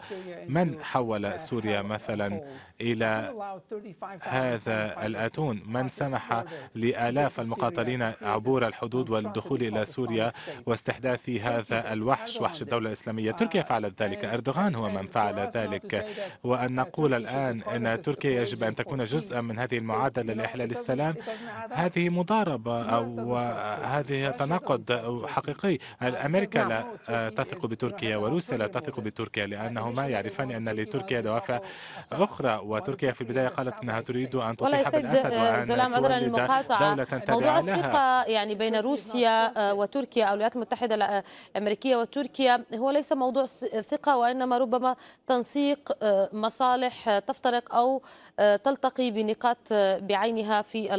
من حول سوريا مثلا إلى هذا الأتون من سمح لآلاف المقاتلين عبور الحدود والدخول إلى سوريا واستحداث هذا الوحش وحش الدولة الإسلامية uh, تركيا فعلت ذلك أردوغان هو من فعل ذلك uh, وأن نقول الآن أن تركيا يجب أن تكون جزءا من هذه المعارضة المعادلة لإحلال السلام هذه مضاربة أو هذه تناقض حقيقي أمريكا لا آه، تثق بتركيا وروسيا لا تثق بتركيا لأنهما يعرفان يعني أن لتركيا دوافع أخرى وتركيا في البداية قالت أنها تريد أن تطيح بالأسد آه، وأن تولد دولة تابعة موضوع الثقة يعني بين روسيا آه، وتركيا أو الولايات المتحدة الأمريكية وتركيا هو ليس موضوع ثقة وإنما ربما تنسيق مصالح تفترق أو تلتقي بنقاط بعينها في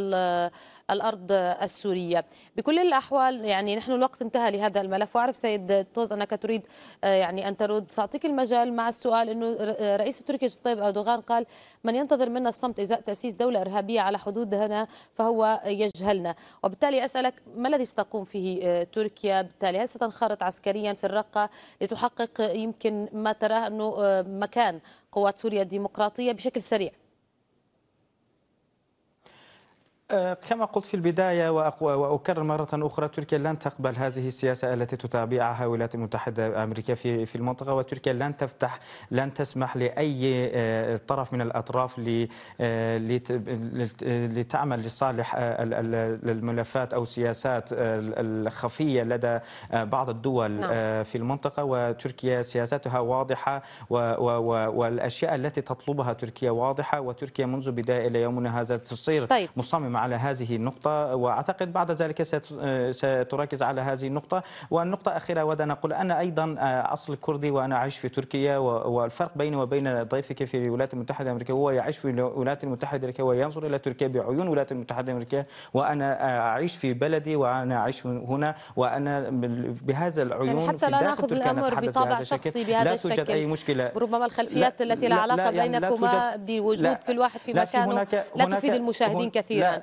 الارض السوريه بكل الاحوال يعني نحن الوقت انتهى لهذا الملف واعرف سيد توز انك تريد آه، يعني ان ترد ساعطيك المجال مع السؤال انه آه، رئيس التركي الطيب اردوغان قال من ينتظر منا الصمت ازاء تاسيس دوله ارهابيه على حدودنا فهو يجهلنا وبالتالي اسالك ما الذي ستقوم فيه آه، تركيا بالتالي هل ستنخرط عسكريا في الرقه لتحقق يمكن ما تراه انه مكان قوات سوريا الديمقراطيه بشكل سريع آه، كما قلت في البداية وأكرر مرة أخرى تركيا لن تقبل هذه السياسة التي تتابعها الولايات المتحدة الأمريكية في في المنطقة وتركيا لن تفتح لن تسمح لأي آه، طرف من الأطراف آه، لتعمل لصالح الملفات أو السياسات الخفية لدى بعض الدول نعم. في المنطقة وتركيا سياستها واضحة والأشياء التي تطلبها تركيا واضحة وتركيا منذ بداية إلى يومنا هذا تصير طيب. مصممة على هذه النقطة وأعتقد بعد ذلك ستركز على هذه النقطة والنقطة أخيرة أود أن أقول أنا أيضا آه، أصل كردي وأنا أعيش في تركيا والفرق بيني وبين ضيفك في الولايات المتحدة الأمريكية هو يعيش في الولايات المتحدة الأمريكية وينظر إلى تركيا بعيون الولايات المتحدة الأمريكية وأنا آه، أعيش في بلدي وأنا أعيش هنا وأنا بهذا العيون يعني حتى لا ناخذ الأمر بطابع شخصي بهذا لا الشكل لا توجد أي مشكلة ربما الخلفيات لا التي لا, علاقة لا يعني بينكما بوجود كل واحد في مكانه هناك لا تفيد المشاهدين كثيرا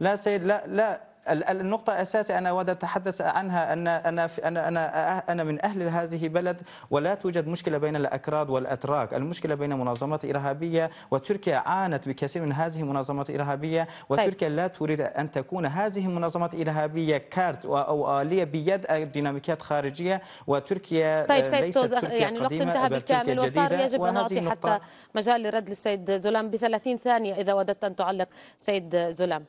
لا سيد لا لا النقطة الأساسية أنا أود أتحدث عنها أن أنا أنا أنا أنا من أهل هذه البلد ولا توجد مشكلة بين الأكراد والأتراك، المشكلة بين منظمات إرهابية وتركيا عانت بكثير من هذه المنظمات الإرهابية طيب. وتركيا لا تريد أن تكون هذه المنظمات الإرهابية كارت أو آلية بيد ديناميكيات خارجية وتركيا آه، طيب سيد ليست توز تركيا يعني الوقت انتهى بالكامل وصار يجب أن نعطي حتى مجال لرد للسيد زلام ب 30 ثانية إذا وددت أن تعلق سيد زلام.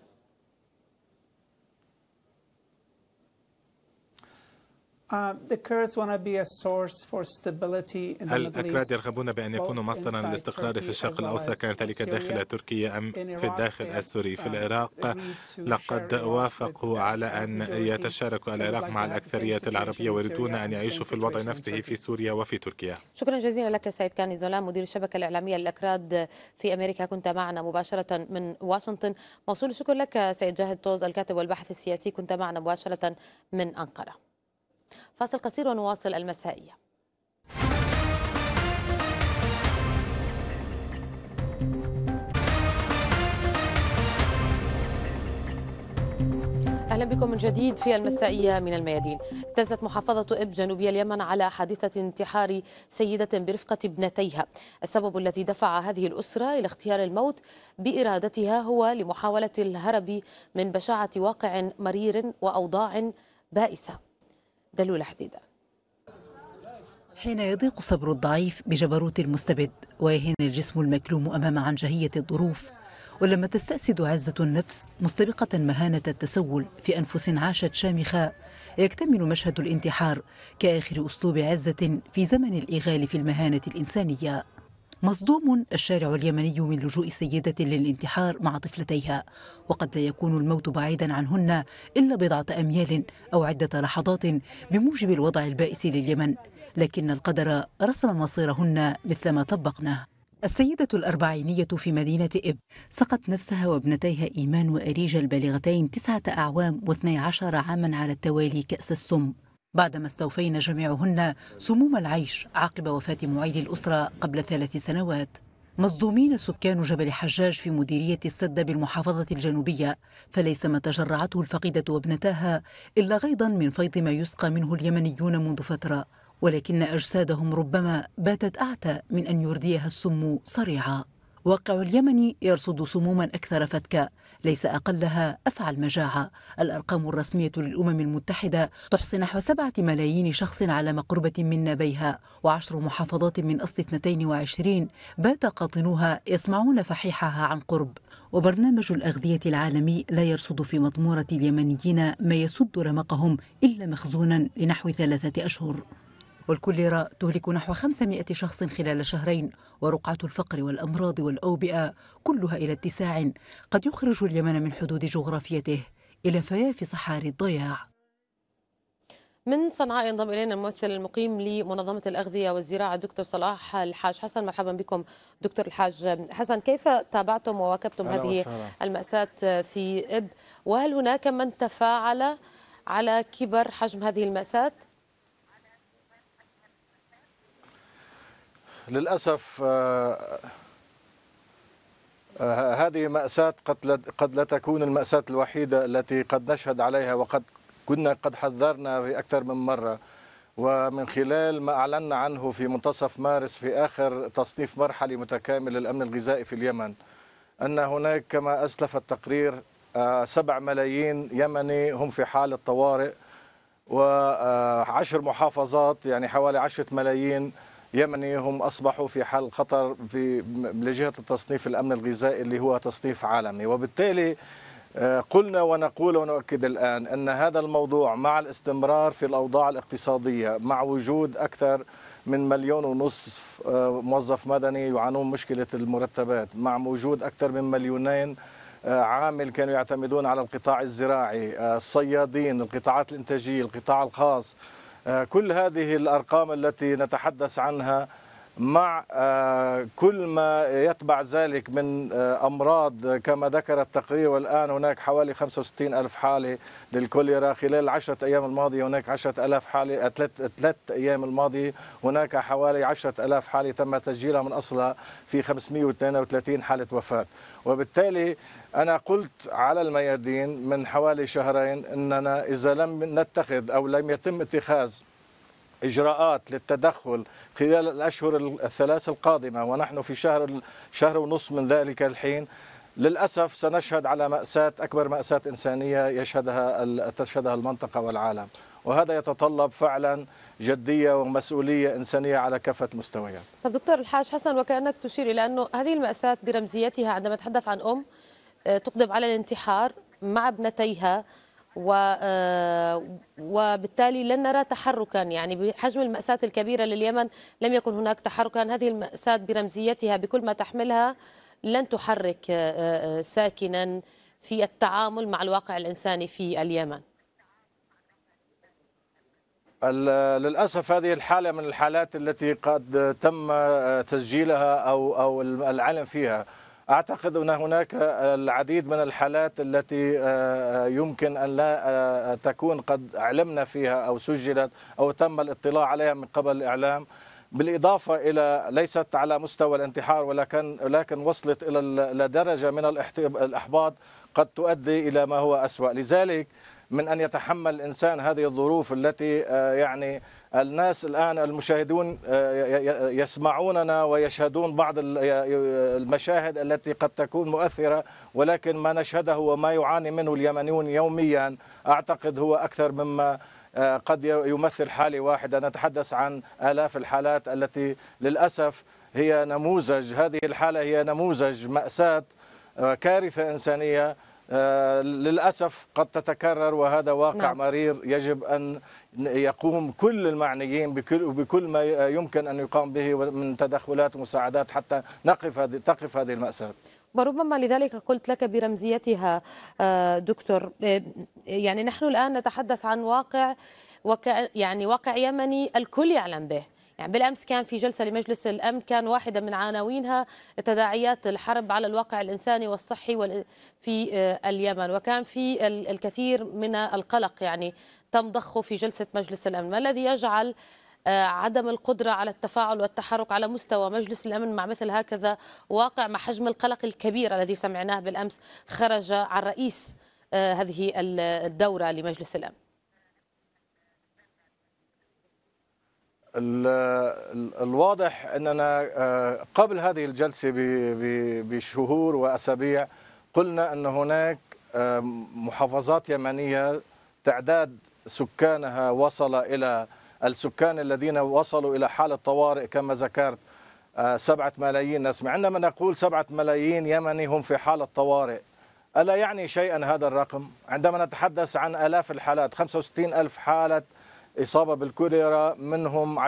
هل الأكراد يرغبون بأن يكونوا مصدرا للاستقرار في الشرق الأوسط كان ذلك داخل تركيا أم في الداخل السوري في uh, العراق لقد وافقوا uh, على أن يتشارك العراق مع الأكثرية العربية ويريدون أن يعيشوا في الوضع نفسه في سوريا وفي تركيا شكرا جزيلا لك سيد كاني زولان مدير الشبكة الإعلامية للأكراد في أمريكا كنت معنا مباشرة من واشنطن موصول الشكر لك سيد جاهد توز الكاتب والباحث السياسي كنت معنا مباشرة من أنقرة فاصل قصير ونواصل المسائيه اهلا بكم من جديد في المسائيه من الميادين اهتزت محافظه اب جنوبي اليمن على حادثه انتحار سيده برفقه ابنتيها السبب الذي دفع هذه الاسره الى اختيار الموت بارادتها هو لمحاوله الهرب من بشاعه واقع مرير واوضاع بائسه دلولة حديدة حين يضيق صبر الضعيف بجبروت المستبد ويهين الجسم المكلوم أمام عنجهية الظروف ولما تستأسد عزة النفس مستبقة مهانة التسول في أنفس عاشت شامخاء يكتمل مشهد الانتحار كآخر أسلوب عزة في زمن الإغال في المهانة الإنسانية مصدوم الشارع اليمني من لجوء سيدة للانتحار مع طفلتيها وقد لا يكون الموت بعيدا عنهن إلا بضعة أميال أو عدة لحظات بموجب الوضع البائس لليمن لكن القدر رسم مصيرهن مثلما طبقناه السيدة الأربعينية في مدينة إب سقت نفسها وابنتيها إيمان وأريجة البالغتين تسعة أعوام واثني عشر عاما على التوالي كأس السم بعدما استوفين جميعهن سموم العيش عقب وفاة معيل الأسرة قبل ثلاث سنوات مصدومين سكان جبل حجاج في مديرية السد بالمحافظة الجنوبية فليس ما تجرعته الفقيدة وابنتاها إلا غيضا من فيض ما يسقى منه اليمنيون منذ فترة ولكن أجسادهم ربما باتت أعتى من أن يرديها السم صريعا واقع اليمن يرصد سموما أكثر فتكا ليس أقلها أفعى المجاعة الأرقام الرسمية للأمم المتحدة تحصي نحو سبعة ملايين شخص على مقربة من نابيها وعشر محافظات من أصل 22 بات قاطنوها يسمعون فحيحها عن قرب وبرنامج الأغذية العالمي لا يرصد في مضمورة اليمنيين ما يسد رمقهم إلا مخزونا لنحو ثلاثة أشهر والكوليرا تهلك نحو 500 شخص خلال شهرين ورقعة الفقر والأمراض والأوبئة كلها إلى اتساع قد يخرج اليمن من حدود جغرافيته إلى فياف صحاري الضياع من صنعاء ينضم إلينا الممثل المقيم لمنظمة الأغذية والزراعة الدكتور صلاح الحاج حسن مرحبا بكم دكتور الحاج حسن كيف تابعتم وواكبتم هذه وسهلا. المأساة في إب وهل هناك من تفاعل على كبر حجم هذه المأساة؟ للأسف آه، آه، هذه مأساة قد قد لا تكون المأساة الوحيدة التي قد نشهد عليها وقد كنا قد حذرنا في أكثر من مرة ومن خلال ما أعلنا عنه في منتصف مارس في آخر تصنيف مرحلي متكامل للأمن الغذائي في اليمن أن هناك كما أسلف التقرير آه، سبع ملايين يمني هم في حالة طوارئ وعشر محافظات يعني حوالي عشرة ملايين يمني هم أصبحوا في حال خطر في لجهة التصنيف الأمن الغذائي اللي هو تصنيف عالمي وبالتالي آه، قلنا ونقول ونؤكد الآن أن هذا الموضوع مع الاستمرار في الأوضاع الاقتصادية مع وجود أكثر من مليون ونصف آه، موظف مدني يعانون مشكلة المرتبات مع وجود أكثر من مليونين آه، عامل كانوا يعتمدون على القطاع الزراعي الصيادين القطاعات الإنتاجية القطاع الخاص آه، كل هذه الأرقام التي نتحدث عنها مع آه، كل ما يتبع ذلك من آه، أمراض كما ذكر التقرير والآن هناك حوالي 65 ألف حالة للكوليرا خلال 10 أيام الماضية هناك عشرة ألاف حالة آه، ثلاث أيام الماضية هناك حوالي عشرة ألاف حالة تم تسجيلها من أصلها في 532 حالة وفاة وبالتالي أنا قلت على الميادين من حوالي شهرين أننا إذا لم نتخذ أو لم يتم اتخاذ إجراءات للتدخل خلال الأشهر الثلاث القادمة ونحن في شهر شهر ونصف من ذلك الحين للأسف سنشهد على مأساة أكبر مأساة إنسانية يشهدها تشهدها المنطقة والعالم وهذا يتطلب فعلا جدية ومسؤولية إنسانية على كافة المستويات طب دكتور الحاج حسن وكأنك تشير إلى أنه هذه المأساة برمزيتها عندما تحدث عن أم آه، تقدم على الانتحار مع ابنتيها آه، وبالتالي لن نرى تحركا يعني بحجم المأساة الكبيرة لليمن لم يكن هناك تحركا هذه المأساة برمزيتها بكل ما تحملها لن تحرك آه، آه، ساكنا في التعامل مع الواقع الإنساني في اليمن للاسف هذه الحاله من الحالات التي قد تم تسجيلها او او العلم فيها أعتقد أن هناك العديد من الحالات التي آه، آه، يمكن أن لا آه، تكون قد علمنا فيها أو سجلت أو تم الاطلاع عليها من قبل الإعلام بالإضافة إلى ليست على مستوى الانتحار ولكن ولكن وصلت إلى درجة من الإحباط قد تؤدي إلى ما هو أسوأ لذلك من أن يتحمل الإنسان هذه الظروف التي يعني الناس الآن المشاهدون آه، يسمعوننا ويشهدون بعض المشاهد التي قد تكون مؤثرة ولكن ما نشهده وما يعاني منه اليمنيون يوميا أعتقد هو أكثر مما آه، قد يمثل حالة واحدة نتحدث عن آلاف الحالات التي للأسف هي نموذج هذه الحالة هي نموذج مأساة آه، كارثة إنسانية آه، للأسف قد تتكرر وهذا واقع نعم. مرير يجب أن يقوم كل المعنيين بكل, بكل ما يمكن أن يقام به من تدخلات ومساعدات حتى نقف هذه تقف هذه المأساة وربما لذلك قلت لك برمزيتها آه، دكتور آه، يعني نحن الآن نتحدث عن واقع وك يعني واقع يمني الكل يعلم به يعني بالامس كان في جلسه لمجلس الامن كان واحده من عناوينها تداعيات الحرب على الواقع الانساني والصحي في آه، اليمن وكان في الكثير من القلق يعني تم ضخه في جلسه مجلس الامن ما الذي يجعل آه، عدم القدرة على التفاعل والتحرك على مستوى مجلس الأمن مع مثل هكذا واقع مع حجم القلق الكبير الذي سمعناه بالأمس خرج عن رئيس آه، هذه الدورة لمجلس الأمن الواضح أننا آه، قبل هذه الجلسة بشهور وأسابيع قلنا أن هناك آه، محافظات يمنية تعداد سكانها وصل إلى السكان الذين وصلوا إلى حالة طوارئ كما ذكرت آه، سبعة ملايين نسمع عندما نقول سبعة ملايين يمني هم في حالة طوارئ ألا يعني شيئا هذا الرقم عندما نتحدث عن ألاف الحالات 65 ألف حالة إصابة بالكوليرا منهم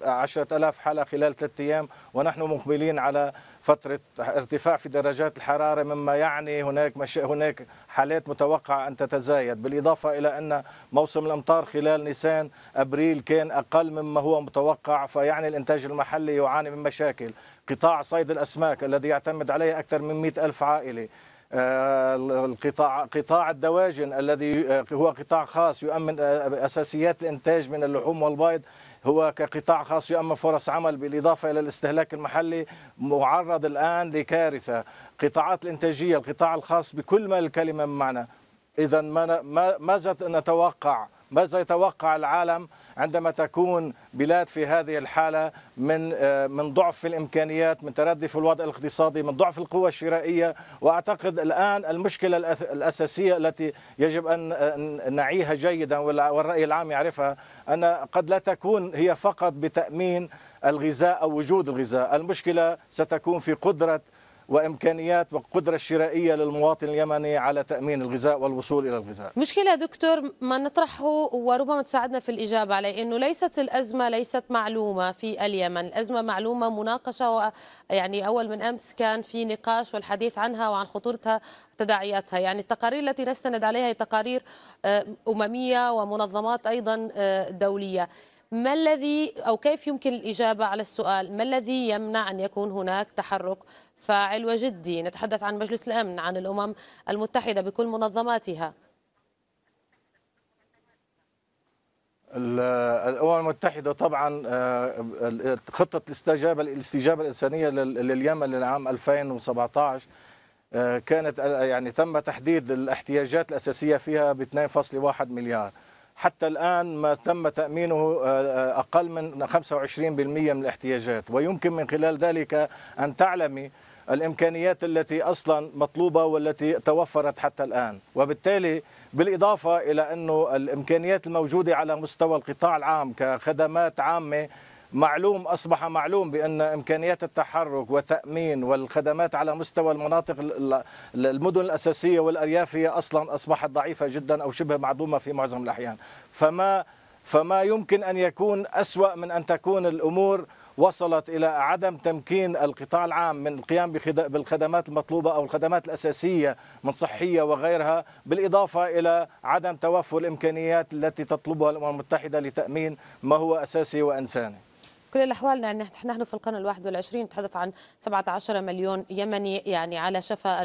10000 حالة خلال ثلاثة أيام ونحن مقبلين على فترة ارتفاع في درجات الحرارة مما يعني هناك مش... هناك حالات متوقعة أن تتزايد بالإضافة إلى أن موسم الأمطار خلال نيسان أبريل كان أقل مما هو متوقع فيعني الإنتاج المحلي يعاني من مشاكل قطاع صيد الأسماك الذي يعتمد عليه أكثر من مئة ألف عائلة آه، القطاع قطاع الدواجن الذي آه، هو قطاع خاص يؤمن آه، اساسيات الانتاج من اللحوم والبيض هو كقطاع خاص يؤمن فرص عمل بالإضافة إلى الاستهلاك المحلي معرض الآن لكارثة قطاعات الإنتاجية القطاع الخاص بكل ما الكلمة معنى إذا ماذا نتوقع ماذا يتوقع العالم عندما تكون بلاد في هذه الحالة من آه، من ضعف في الإمكانيات من تردي في الوضع الاقتصادي من ضعف القوة الشرائية وأعتقد الآن المشكلة الأساسية التي يجب أن نعيها جيدا والرأي العام يعرفها أن قد لا تكون هي فقط بتأمين الغذاء أو وجود الغذاء المشكلة ستكون في قدرة وإمكانيات وقدره شرائيه للمواطن اليمني على تأمين الغذاء والوصول إلى الغذاء مشكلة دكتور ما نطرحه وربما تساعدنا في الإجابة عليه أنه ليست الأزمة ليست معلومة في اليمن الأزمة معلومة مناقشة ويعني يعني أول من أمس كان في نقاش والحديث عنها وعن خطورتها تداعياتها يعني التقارير التي نستند عليها هي تقارير آه، أممية ومنظمات أيضا آه، دولية ما الذي او كيف يمكن الاجابه على السؤال ما الذي يمنع ان يكون هناك تحرك فاعل وجدي نتحدث عن مجلس الأمن عن الأمم المتحدة بكل منظماتها الامم المتحده طبعا آه، خطه الاستجابه الاستجابه الانسانيه لليمن للعام 2017 آه، كانت آه، يعني تم تحديد الاحتياجات الاساسيه فيها ب 2.1 مليار حتى الان ما تم تامينه اقل من 25% من الاحتياجات ويمكن من خلال ذلك ان تعلمي الإمكانيات التي أصلا مطلوبة والتي توفرت حتى الآن وبالتالي بالإضافة إلى أنه الإمكانيات الموجودة على مستوى القطاع العام كخدمات عامة معلوم أصبح معلوم بأن إمكانيات التحرك وتأمين والخدمات على مستوى المناطق المدن الأساسية والأرياف هي أصلا أصبحت ضعيفة جدا أو شبه معدومة في معظم الأحيان فما فما يمكن أن يكون أسوأ من أن تكون الأمور وصلت إلى عدم تمكين القطاع العام من القيام بالخدمات المطلوبة أو الخدمات الأساسية من صحية وغيرها بالإضافة إلى عدم توفر الإمكانيات التي تطلبها الأمم المتحدة لتأمين ما هو أساسي وإنساني كل الأحوال يعني نحن في القرن الواحد والعشرين نتحدث عن 17 مليون يمني يعني على شفا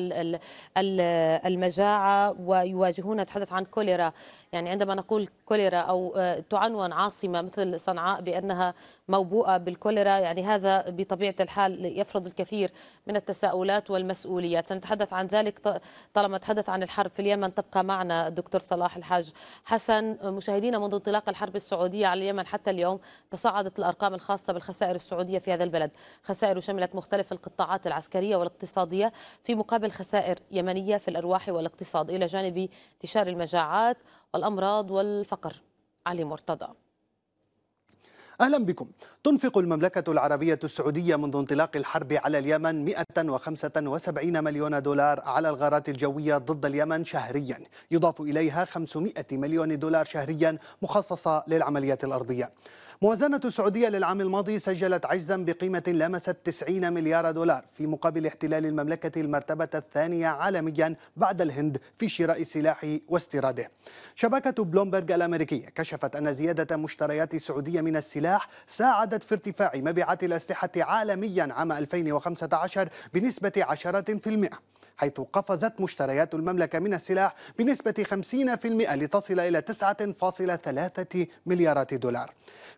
المجاعة ويواجهون تحدث عن كوليرا يعني عندما نقول كوليرا أو آه، تعنون عاصمة مثل صنعاء بأنها موبوءة بالكوليرا يعني هذا بطبيعة الحال يفرض الكثير من التساؤلات والمسؤوليات سنتحدث عن ذلك طالما تحدث عن الحرب في اليمن تبقى معنا الدكتور صلاح الحاج حسن مشاهدينا منذ انطلاق الحرب السعودية على اليمن حتى اليوم تصاعدت الأرقام الخاصة بالخسائر السعودية في هذا البلد خسائر شملت مختلف القطاعات العسكرية والاقتصادية في مقابل خسائر يمنية في الأرواح والاقتصاد إلى جانب انتشار المجاعات والأمراض والفقر علي مرتضى اهلا بكم. تنفق المملكه العربيه السعوديه منذ انطلاق الحرب على اليمن 175 مليون دولار على الغارات الجويه ضد اليمن شهريا، يضاف اليها 500 مليون دولار شهريا مخصصه للعمليات الارضيه. موازنة السعودية للعام الماضي سجلت عجزا بقيمة لامست 90 مليار دولار في مقابل احتلال المملكة المرتبة الثانية عالميا بعد الهند في شراء السلاح واستيراده شبكة بلومبرج الأمريكية كشفت أن زيادة مشتريات السعودية من السلاح ساعدت في ارتفاع مبيعات الأسلحة عالميا عام 2015 بنسبة 10% حيث قفزت مشتريات المملكة من السلاح بنسبة 50% لتصل إلى 9.3 مليارات دولار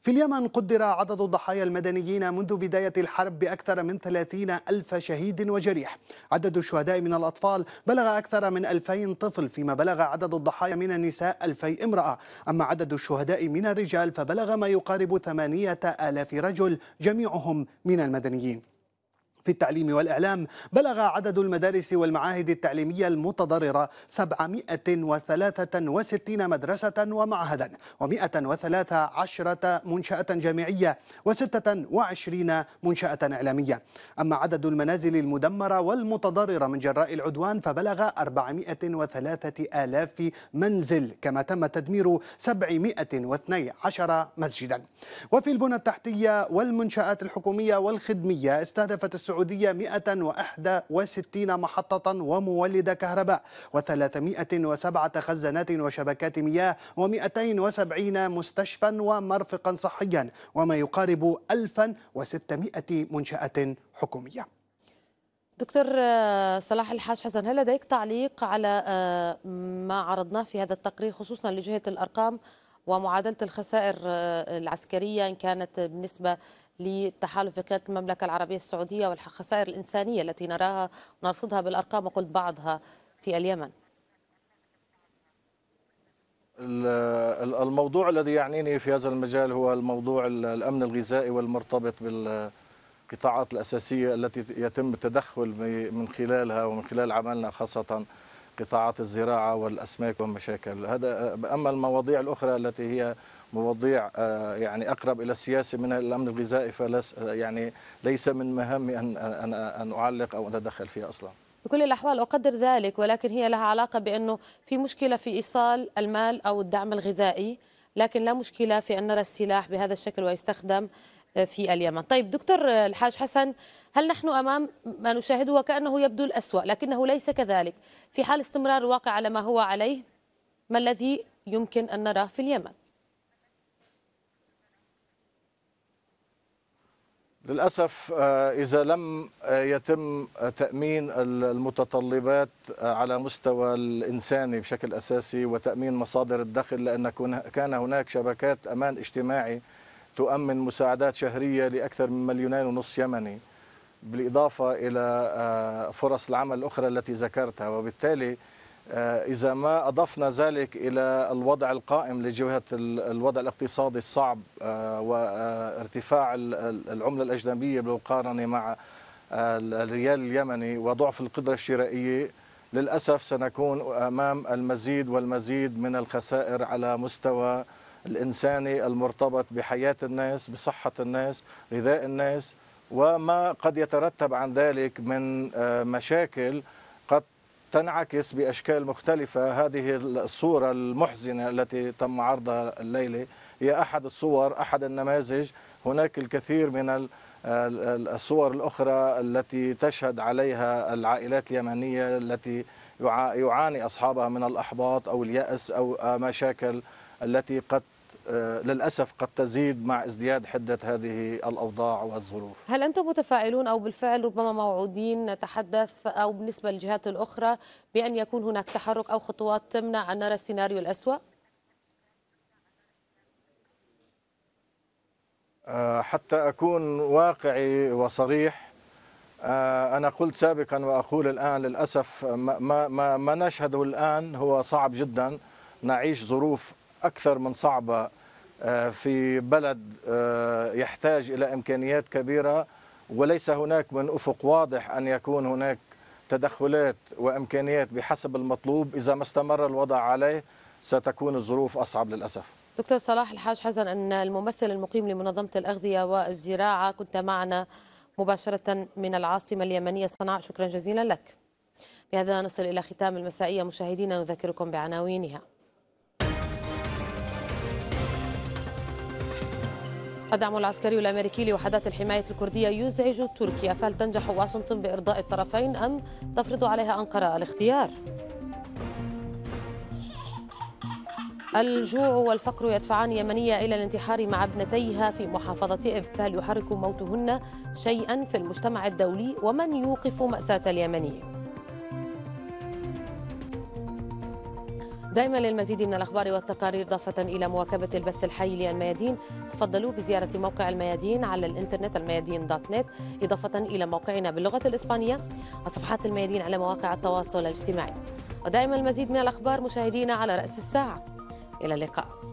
في اليمن قدر عدد الضحايا المدنيين منذ بداية الحرب بأكثر من 30 ألف شهيد وجريح عدد الشهداء من الأطفال بلغ أكثر من 2000 طفل فيما بلغ عدد الضحايا من النساء 2000 امرأة أما عدد الشهداء من الرجال فبلغ ما يقارب 8000 رجل جميعهم من المدنيين في التعليم والإعلام بلغ عدد المدارس والمعاهد التعليمية المتضررة 763 مدرسة ومعهدا و113 منشأة جامعية و26 منشأة إعلامية أما عدد المنازل المدمرة والمتضررة من جراء العدوان فبلغ 403 آلاف منزل كما تم تدمير 712 مسجدا وفي البنى التحتية والمنشآت الحكومية والخدمية استهدفت السعودية السعودية 161 محطة ومولد كهرباء و307 خزانات وشبكات مياه و270 مستشفى ومرفقا صحيا وما يقارب 1600 منشأة حكومية دكتور آه، صلاح الحاج حسن هل لديك تعليق على آه، ما عرضناه في هذا التقرير خصوصا لجهة الأرقام ومعادلة الخسائر آه، العسكرية إن كانت بالنسبة لتحالف قياده المملكة العربية السعودية والخسائر الإنسانية التي نراها نرصدها بالأرقام وقلت بعضها في اليمن الموضوع الذي يعنيني في هذا المجال هو الموضوع الأمن الغذائي والمرتبط بالقطاعات الأساسية التي يتم التدخل من خلالها ومن خلال عملنا خاصة قطاعات الزراعة والأسماك والمشاكل هذا أما المواضيع الأخرى التي هي مواضيع آه، يعني اقرب الى السياسه من الامن الغذائي فلس آه، يعني ليس من مهامي ان ان ان اعلق او اتدخل فيها اصلا. بكل الاحوال اقدر ذلك ولكن هي لها علاقه بانه في مشكله في ايصال المال او الدعم الغذائي لكن لا مشكله في ان نرى السلاح بهذا الشكل ويستخدم آه، في اليمن طيب دكتور الحاج حسن هل نحن أمام ما نشاهده وكأنه يبدو الأسوأ لكنه ليس كذلك في حال استمرار الواقع على ما هو عليه ما الذي يمكن أن نراه في اليمن للأسف آه، إذا لم آه، يتم آه، تأمين المتطلبات على مستوى الإنساني بشكل أساسي وتأمين مصادر الدخل لأن كان هناك شبكات أمان اجتماعي تؤمن مساعدات شهرية لأكثر من مليونين ونصف يمني بالإضافة إلى فرص العمل الأخرى التي ذكرتها وبالتالي آه، إذا ما أضفنا ذلك إلى الوضع القائم لجهة الوضع الاقتصادي الصعب آه، وارتفاع العملة الأجنبية بالمقارنة مع آه، الريال اليمني وضعف القدرة الشرائية للأسف سنكون أمام المزيد والمزيد من الخسائر على مستوى الإنساني المرتبط بحياة الناس بصحة الناس غذاء الناس وما قد يترتب عن ذلك من مشاكل تنعكس بأشكال مختلفة هذه الصورة المحزنة التي تم عرضها الليلة هي أحد الصور أحد النماذج هناك الكثير من الصور الأخرى التي تشهد عليها العائلات اليمنية التي يعاني أصحابها من الأحباط أو اليأس أو مشاكل التي قد آه، للأسف قد تزيد مع ازدياد حدة هذه الأوضاع والظروف هل أنتم متفائلون أو بالفعل ربما موعودين نتحدث أو بالنسبة للجهات الأخرى بأن يكون هناك تحرك أو خطوات تمنع أن نرى السيناريو الأسوأ؟ آه، حتى أكون واقعي وصريح آه، أنا قلت سابقا وأقول الآن للأسف ما, ما, ما نشهده الآن هو صعب جدا نعيش ظروف أكثر من صعبة آه، في بلد آه، يحتاج إلى إمكانيات كبيرة وليس هناك من أفق واضح أن يكون هناك تدخلات وإمكانيات بحسب المطلوب إذا ما استمر الوضع عليه ستكون الظروف أصعب للأسف دكتور صلاح الحاج حزن أن الممثل المقيم لمنظمة الأغذية والزراعة كنت معنا مباشرة من العاصمة اليمنية صنعاء شكرا جزيلا لك بهذا نصل إلى ختام المسائية مشاهدينا نذكركم بعناوينها الدعم العسكري الامريكي لوحدات الحمايه الكرديه يزعج تركيا فهل تنجح واشنطن بارضاء الطرفين ام تفرض عليها انقره الاختيار؟ الجوع والفقر يدفعان يمنية إلى الانتحار مع ابنتيها في محافظة إب فهل يحرك موتهن شيئا في المجتمع الدولي ومن يوقف مأساة اليمنيين؟ دائما للمزيد من الأخبار والتقارير ضافة إلى مواكبة البث الحي للميادين تفضلوا بزيارة موقع الميادين على الإنترنت الميادين دوت نت إضافة إلى موقعنا باللغة الإسبانية وصفحات الميادين على مواقع التواصل الاجتماعي ودائما المزيد من الأخبار مشاهدينا على رأس الساعة إلى اللقاء